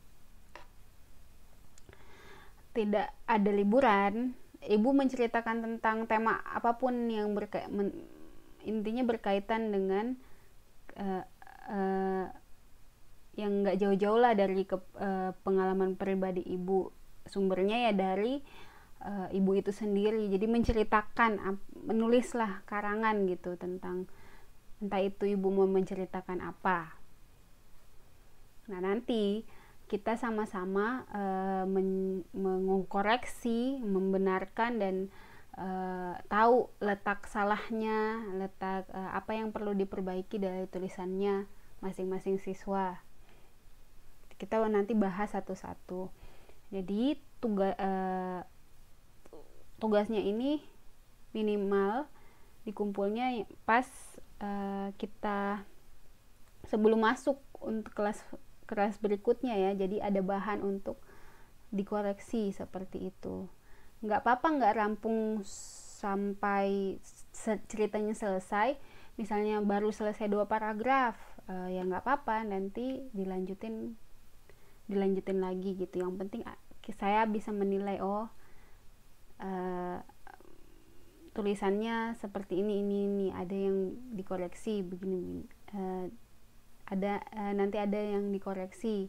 [SPEAKER 1] tidak ada liburan ibu menceritakan tentang tema apapun yang berka men intinya berkaitan dengan uh, uh, yang nggak jauh-jauh lah dari ke, uh, pengalaman pribadi ibu sumbernya ya dari uh, ibu itu sendiri jadi menceritakan menulislah karangan gitu tentang entah itu ibu mau menceritakan apa nah nanti kita sama-sama uh, men mengkoreksi, membenarkan dan uh, tahu letak salahnya, letak uh, apa yang perlu diperbaiki dari tulisannya masing-masing siswa. Kita nanti bahas satu-satu. Jadi tuga- uh, tugasnya ini minimal dikumpulnya pas uh, kita sebelum masuk untuk kelas keras berikutnya ya jadi ada bahan untuk dikoreksi seperti itu nggak apa-apa nggak rampung sampai ceritanya selesai misalnya baru selesai dua paragraf uh, ya nggak apa-apa nanti dilanjutin dilanjutin lagi gitu yang penting ah, saya bisa menilai oh uh, tulisannya seperti ini ini ini ada yang dikoreksi begini begini uh, ada e, nanti ada yang dikoreksi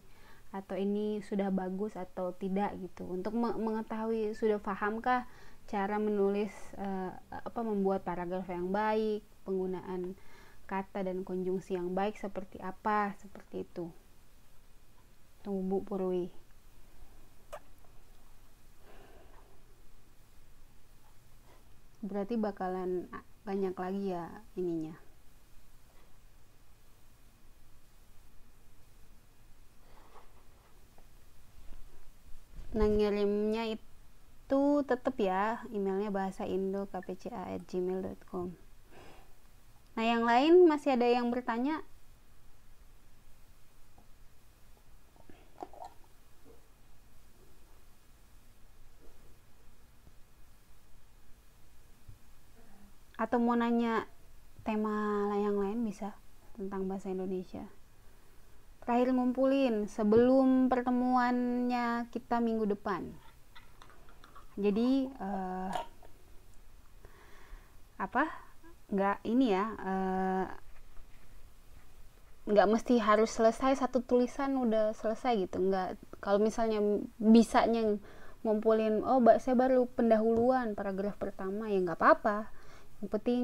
[SPEAKER 1] atau ini sudah bagus atau tidak gitu untuk me mengetahui sudah pahamkah cara menulis e, apa membuat paragraf yang baik penggunaan kata dan konjungsi yang baik seperti apa seperti itu tunggu Bu Purwi berarti bakalan banyak lagi ya ininya nah ngirimnya itu tetap ya emailnya bahasa indo kpca@gmail.com nah yang lain masih ada yang bertanya atau mau nanya tema yang lain bisa tentang bahasa Indonesia terakhir ngumpulin sebelum pertemuannya kita minggu depan. Jadi uh, apa? Nggak ini ya. Uh, mesti harus selesai satu tulisan udah selesai gitu nggak kalau misalnya bisanya ngumpulin oh mbak saya baru pendahuluan paragraf pertama ya nggak apa-apa yang penting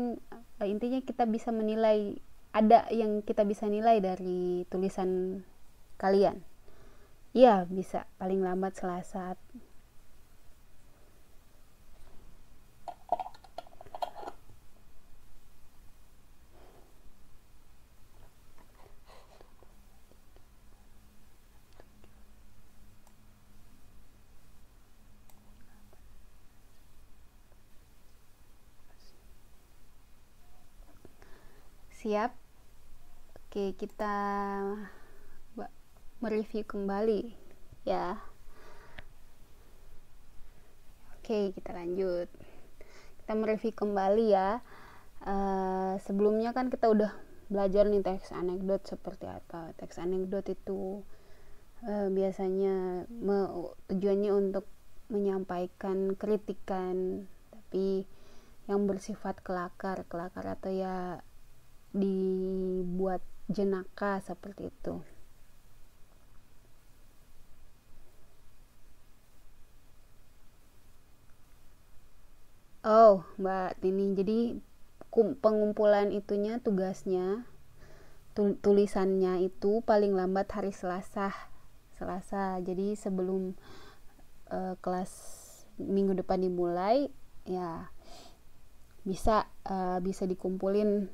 [SPEAKER 1] eh, intinya kita bisa menilai ada yang kita bisa nilai dari tulisan kalian? Ya, bisa paling lambat Selasa siap? Oke, kita mereview kembali ya. Oke, kita lanjut. Kita mereview kembali ya. Uh, sebelumnya kan kita udah belajar nih teks anekdot seperti apa. Teks anekdot itu uh, biasanya me, tujuannya untuk menyampaikan kritikan tapi yang bersifat kelakar kelakar atau ya dibuat jenaka seperti itu. Oh, Mbak Tini, jadi pengumpulan itunya tugasnya tulisannya itu paling lambat hari Selasa. Selasa. Jadi sebelum uh, kelas minggu depan dimulai, ya bisa uh, bisa dikumpulin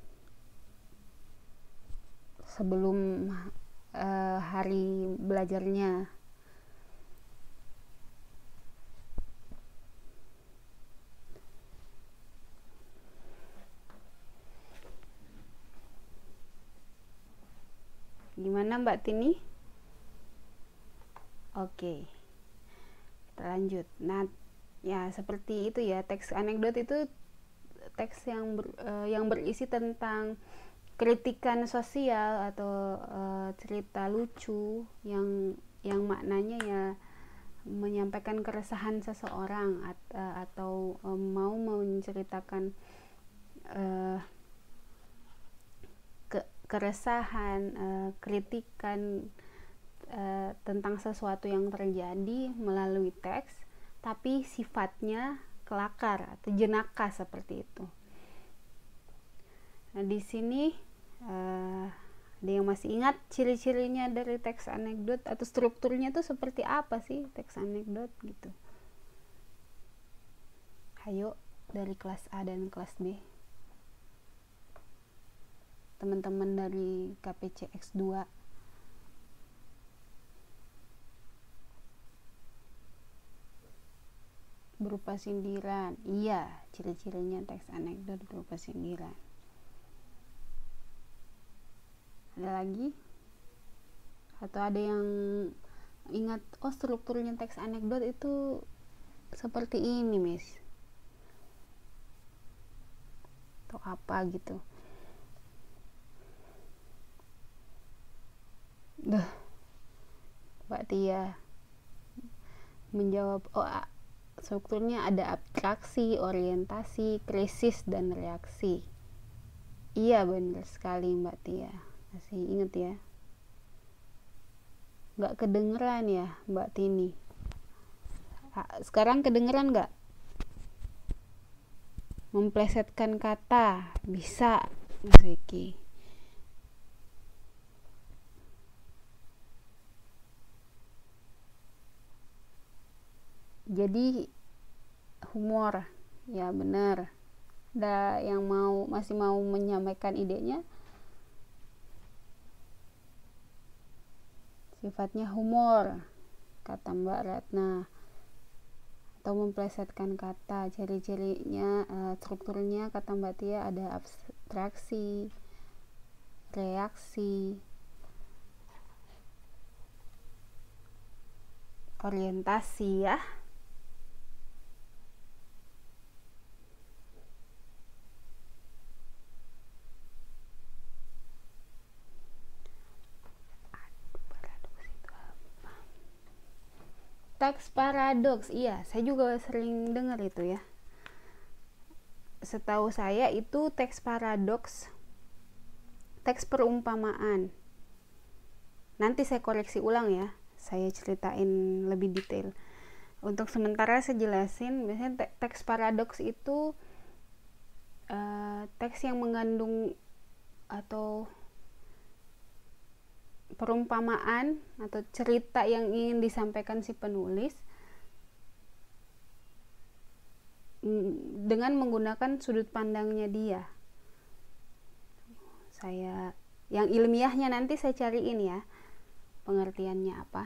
[SPEAKER 1] sebelum uh, hari belajarnya gimana Mbak Tini? Oke, kita lanjut. Nah, ya seperti itu ya teks anekdot itu teks yang ber, uh, yang berisi tentang kritikan sosial atau uh, cerita lucu yang yang maknanya ya menyampaikan keresahan seseorang at, uh, atau um, mau menceritakan uh, ke, keresahan uh, kritikan uh, tentang sesuatu yang terjadi melalui teks tapi sifatnya kelakar atau jenaka seperti itu nah di sini uh, ada yang masih ingat ciri-cirinya dari teks anekdot atau strukturnya itu seperti apa sih teks anekdot gitu Ayo dari kelas A dan kelas B teman-teman dari KPCX 2 berupa sindiran iya ciri-cirinya teks anekdot berupa sindiran ada lagi atau ada yang ingat oh strukturnya teks anekdot itu seperti ini miss atau apa gitu Duh, Mbak Tia ya, menjawab oh strukturnya ada abstraksi, orientasi, krisis dan reaksi. Iya benar sekali Mbak Tia masih inget ya nggak kedengeran ya mbak Tini sekarang kedengeran nggak memplesetkan kata bisa Mas Vicky jadi humor ya benar ada yang mau masih mau menyampaikan idenya sifatnya humor kata Mbak Ratna atau memplesetkan kata ciri-cirinya uh, strukturnya kata Mbak Tia ada abstraksi reaksi orientasi ya teks paradoks iya saya juga sering dengar itu ya setahu saya itu teks paradoks teks perumpamaan nanti saya koreksi ulang ya saya ceritain lebih detail untuk sementara saya jelasin biasanya teks paradoks itu uh, eh, teks yang mengandung atau perumpamaan atau cerita yang ingin disampaikan si penulis mm, dengan menggunakan sudut pandangnya dia. Saya yang ilmiahnya nanti saya cariin ya pengertiannya apa.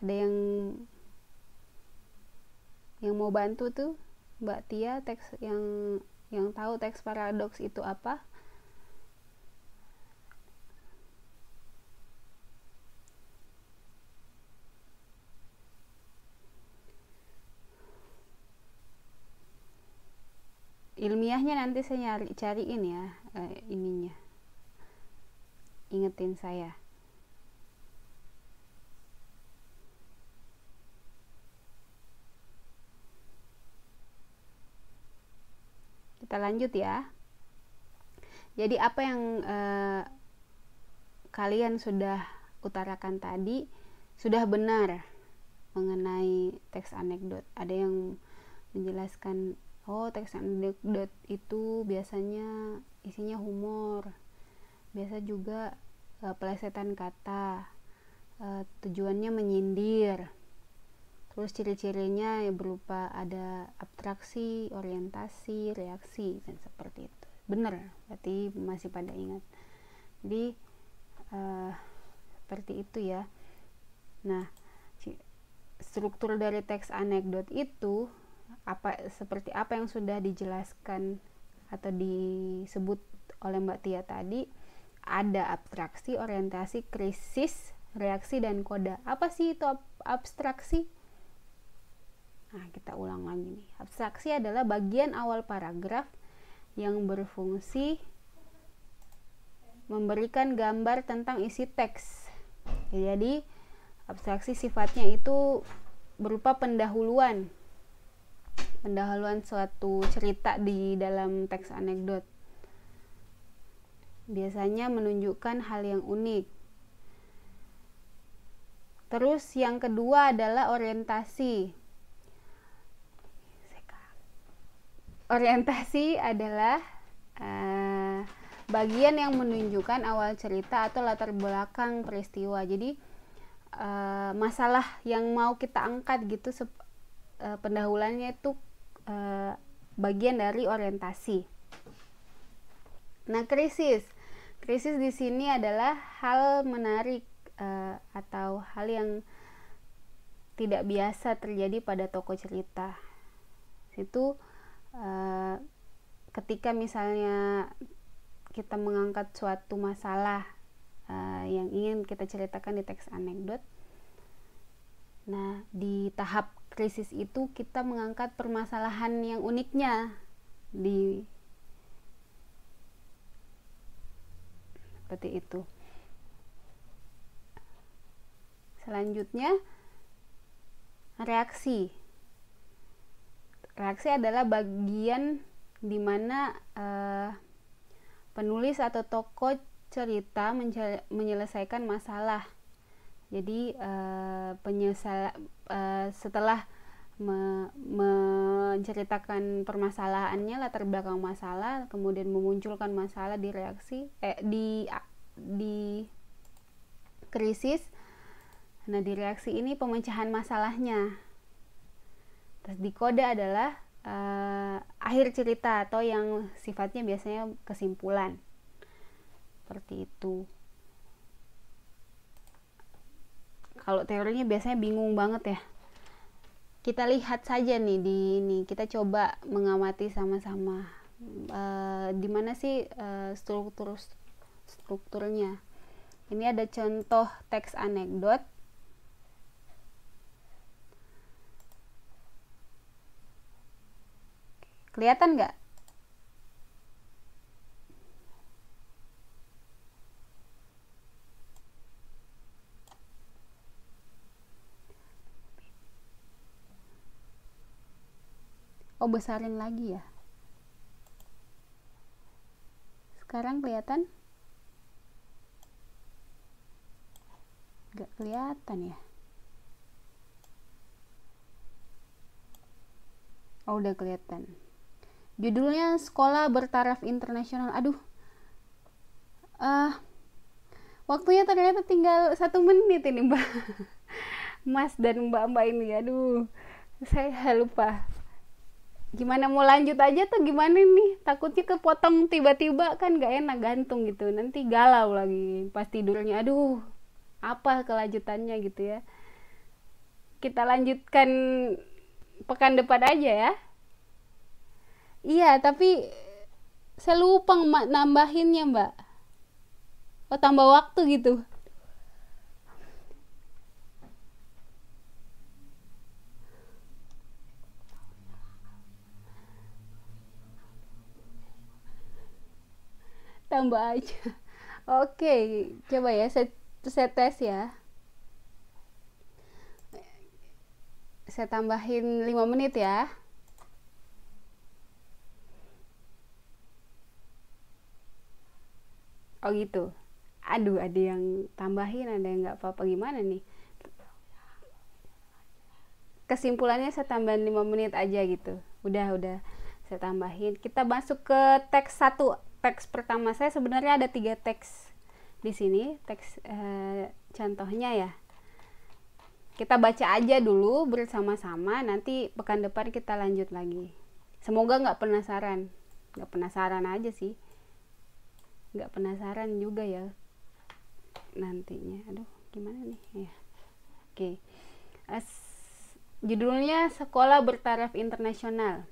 [SPEAKER 1] Ada yang yang mau bantu tuh Mbak Tia teks yang yang tahu teks paradoks itu apa ilmiahnya nanti saya nyari cariin ya eh, ininya ingetin saya kita lanjut ya jadi apa yang eh, kalian sudah utarakan tadi sudah benar mengenai teks anekdot ada yang menjelaskan oh teks anekdot itu biasanya isinya humor biasa juga eh, pelesetan kata eh, tujuannya menyindir Terus ciri-cirinya ya berupa ada abstraksi, orientasi, reaksi dan seperti itu. Benar, berarti masih pada ingat. Jadi uh, seperti itu ya. Nah, struktur dari teks anekdot itu apa seperti apa yang sudah dijelaskan atau disebut oleh Mbak Tia tadi ada abstraksi, orientasi, krisis, reaksi dan koda. Apa sih itu ab abstraksi? Nah, kita ulang lagi nih. Abstraksi adalah bagian awal paragraf yang berfungsi memberikan gambar tentang isi teks. jadi abstraksi sifatnya itu berupa pendahuluan pendahuluan suatu cerita di dalam teks anekdot. Biasanya menunjukkan hal yang unik. Terus yang kedua adalah orientasi. orientasi adalah uh, bagian yang menunjukkan awal cerita atau latar belakang peristiwa. Jadi uh, masalah yang mau kita angkat gitu sep- uh, eh, pendahulannya itu uh, bagian dari orientasi. Nah, krisis. Krisis di sini adalah hal menarik uh, atau hal yang tidak biasa terjadi pada toko cerita. Itu Eh, ketika misalnya kita mengangkat suatu masalah uh, yang ingin kita ceritakan di teks anekdot nah di tahap krisis itu kita mengangkat permasalahan yang uniknya di seperti itu. Selanjutnya reaksi Reaksi adalah bagian di mana uh, penulis atau tokoh cerita menyelesaikan masalah. Jadi uh, uh, setelah me menceritakan permasalahannya latar belakang masalah kemudian memunculkan masalah di reaksi eh di di krisis nah di reaksi ini pemecahan masalahnya di koda adalah uh, akhir cerita atau yang sifatnya biasanya kesimpulan. Seperti itu. Kalau teorinya biasanya bingung banget ya. Kita lihat saja nih di ini, kita coba mengamati sama-sama uh, di mana sih uh, struktur strukturnya. Ini ada contoh teks anekdot Kelihatan nggak? Oh, besarin lagi ya. Sekarang kelihatan? Gak kelihatan ya. Oh, udah kelihatan. Judulnya Sekolah Bertaraf Internasional. Aduh. Uh, waktunya ternyata tinggal satu menit ini, Mbak. Mas dan Mbak-mbak ini. Aduh. Saya lupa. Gimana mau lanjut aja tuh gimana nih? Takutnya kepotong tiba-tiba kan gak enak gantung gitu. Nanti galau lagi pas tidurnya. Aduh. Apa kelanjutannya gitu ya. Kita lanjutkan pekan depan aja ya. Iya, tapi saya lupa nambahinnya, Mbak. Oh, tambah waktu gitu. Tambah aja. Oke, coba ya saya, saya tes ya. Saya tambahin 5 menit ya. oh gitu aduh ada yang tambahin ada yang nggak apa-apa gimana nih kesimpulannya saya tambahin 5 menit aja gitu udah udah saya tambahin kita masuk ke teks satu teks pertama saya sebenarnya ada tiga teks di sini teks eh, contohnya ya kita baca aja dulu bersama-sama nanti pekan depan kita lanjut lagi semoga nggak penasaran nggak penasaran aja sih nggak penasaran juga ya nantinya aduh gimana nih ya oke okay. judulnya sekolah bertaraf internasional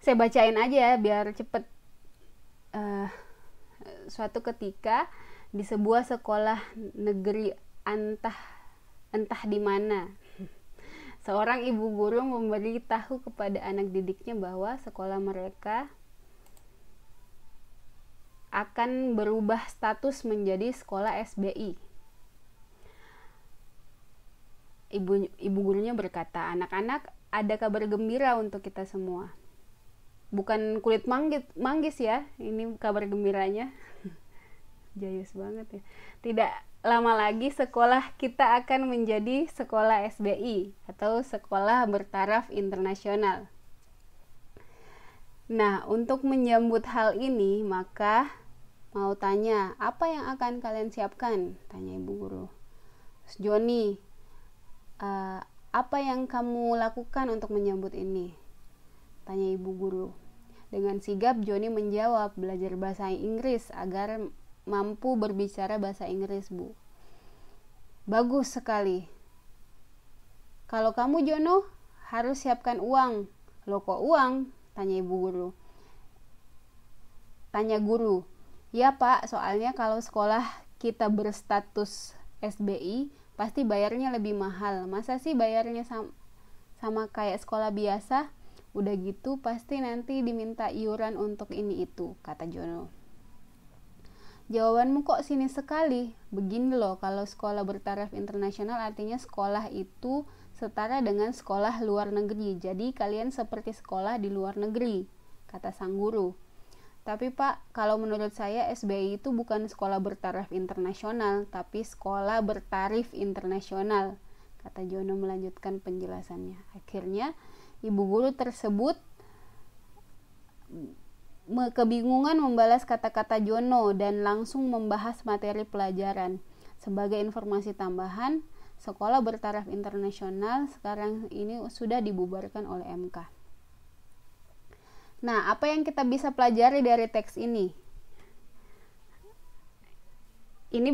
[SPEAKER 1] saya bacain aja ya biar cepet uh, suatu ketika di sebuah sekolah negeri entah entah di mana seorang ibu guru tahu kepada anak didiknya bahwa sekolah mereka akan berubah status menjadi sekolah SBI. Ibu, ibu gurunya berkata, anak-anak ada kabar gembira untuk kita semua. Bukan kulit manggis, manggis ya, ini kabar gembiranya. Jayus banget ya. Tidak lama lagi sekolah kita akan menjadi sekolah SBI atau sekolah bertaraf internasional. Nah, untuk menyambut hal ini, maka mau tanya, apa yang akan kalian siapkan? Tanya ibu guru. Terus Joni, uh, apa yang kamu lakukan untuk menyambut ini? Tanya ibu guru. Dengan sigap, Joni menjawab, belajar bahasa Inggris agar mampu berbicara bahasa Inggris, Bu. Bagus sekali. Kalau kamu, Jono, harus siapkan uang. Loko uang? Tanya ibu guru. Tanya guru, ya pak soalnya kalau sekolah kita berstatus SBI pasti bayarnya lebih mahal masa sih bayarnya sama, sama kayak sekolah biasa udah gitu pasti nanti diminta iuran untuk ini itu kata Jono Jawabanmu kok sini sekali? Begini loh, kalau sekolah bertaraf internasional artinya sekolah itu setara dengan sekolah luar negeri. Jadi kalian seperti sekolah di luar negeri, kata sang guru. Tapi Pak, kalau menurut saya SBI itu bukan sekolah bertaraf internasional, tapi sekolah bertarif internasional, kata Jono melanjutkan penjelasannya. Akhirnya, ibu guru tersebut kebingungan membalas kata-kata Jono dan langsung membahas materi pelajaran. Sebagai informasi tambahan, sekolah bertaraf internasional sekarang ini sudah dibubarkan oleh MK. Nah, apa yang kita bisa pelajari dari teks ini? Ini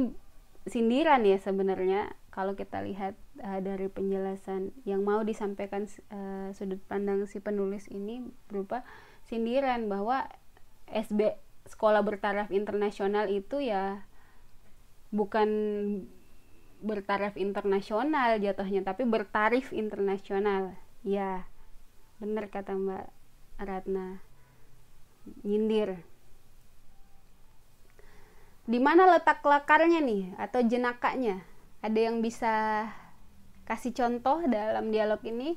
[SPEAKER 1] sindiran ya sebenarnya kalau kita lihat uh, dari penjelasan yang mau disampaikan uh, sudut pandang si penulis ini berupa sindiran bahwa SB sekolah bertaraf internasional itu ya bukan bertaraf internasional jatuhnya tapi bertarif internasional ya benar kata mbak Ratna nyindir di mana letak lakarnya nih atau jenakanya ada yang bisa kasih contoh dalam dialog ini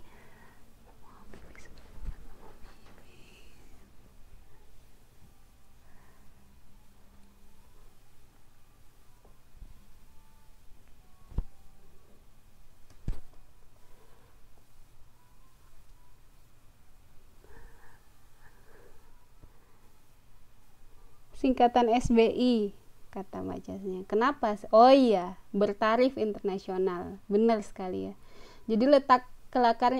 [SPEAKER 1] singkatan SBI kata majasnya. Kenapa? Oh iya, bertarif internasional. Benar sekali ya. Jadi letak kelakar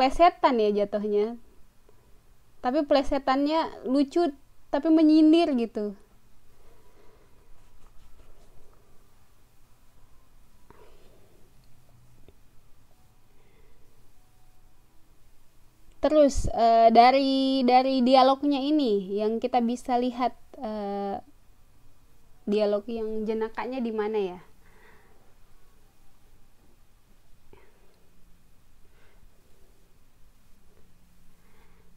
[SPEAKER 1] plesetan ya jatuhnya. Tapi plesetannya lucu tapi menyindir gitu. Terus eh, dari dari dialognya ini yang kita bisa lihat uh, dialog yang jenakanya di mana ya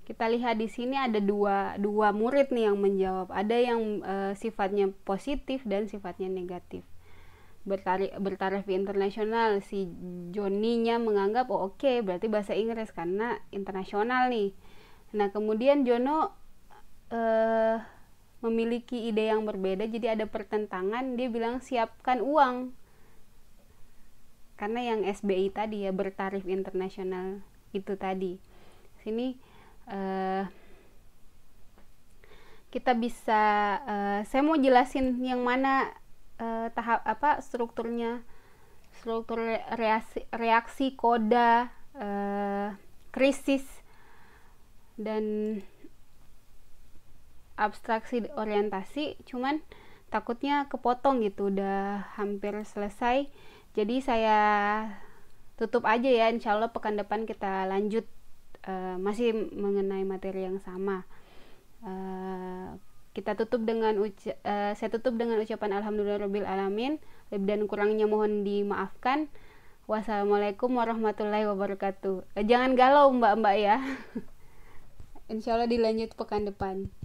[SPEAKER 1] kita lihat di sini ada dua dua murid nih yang menjawab ada yang uh, sifatnya positif dan sifatnya negatif bertarif bertarif internasional si Joninya menganggap oh oke okay, berarti bahasa Inggris karena internasional nih nah kemudian Jono eh, memiliki ide yang berbeda jadi ada pertentangan dia bilang siapkan uang karena yang SBI tadi ya bertarif internasional itu tadi sini uh, kita bisa uh, saya mau jelasin yang mana uh, tahap apa strukturnya struktur reaksi, reaksi koda uh, krisis dan abstraksi orientasi cuman takutnya kepotong gitu udah hampir selesai jadi saya tutup aja ya insya Allah pekan depan kita lanjut uh, masih mengenai materi yang sama uh, kita tutup dengan uca uh, saya tutup dengan ucapan alhamdulillah alamin dan kurangnya mohon dimaafkan wassalamualaikum warahmatullahi wabarakatuh uh, jangan galau mbak-mbak ya insyaallah dilanjut pekan depan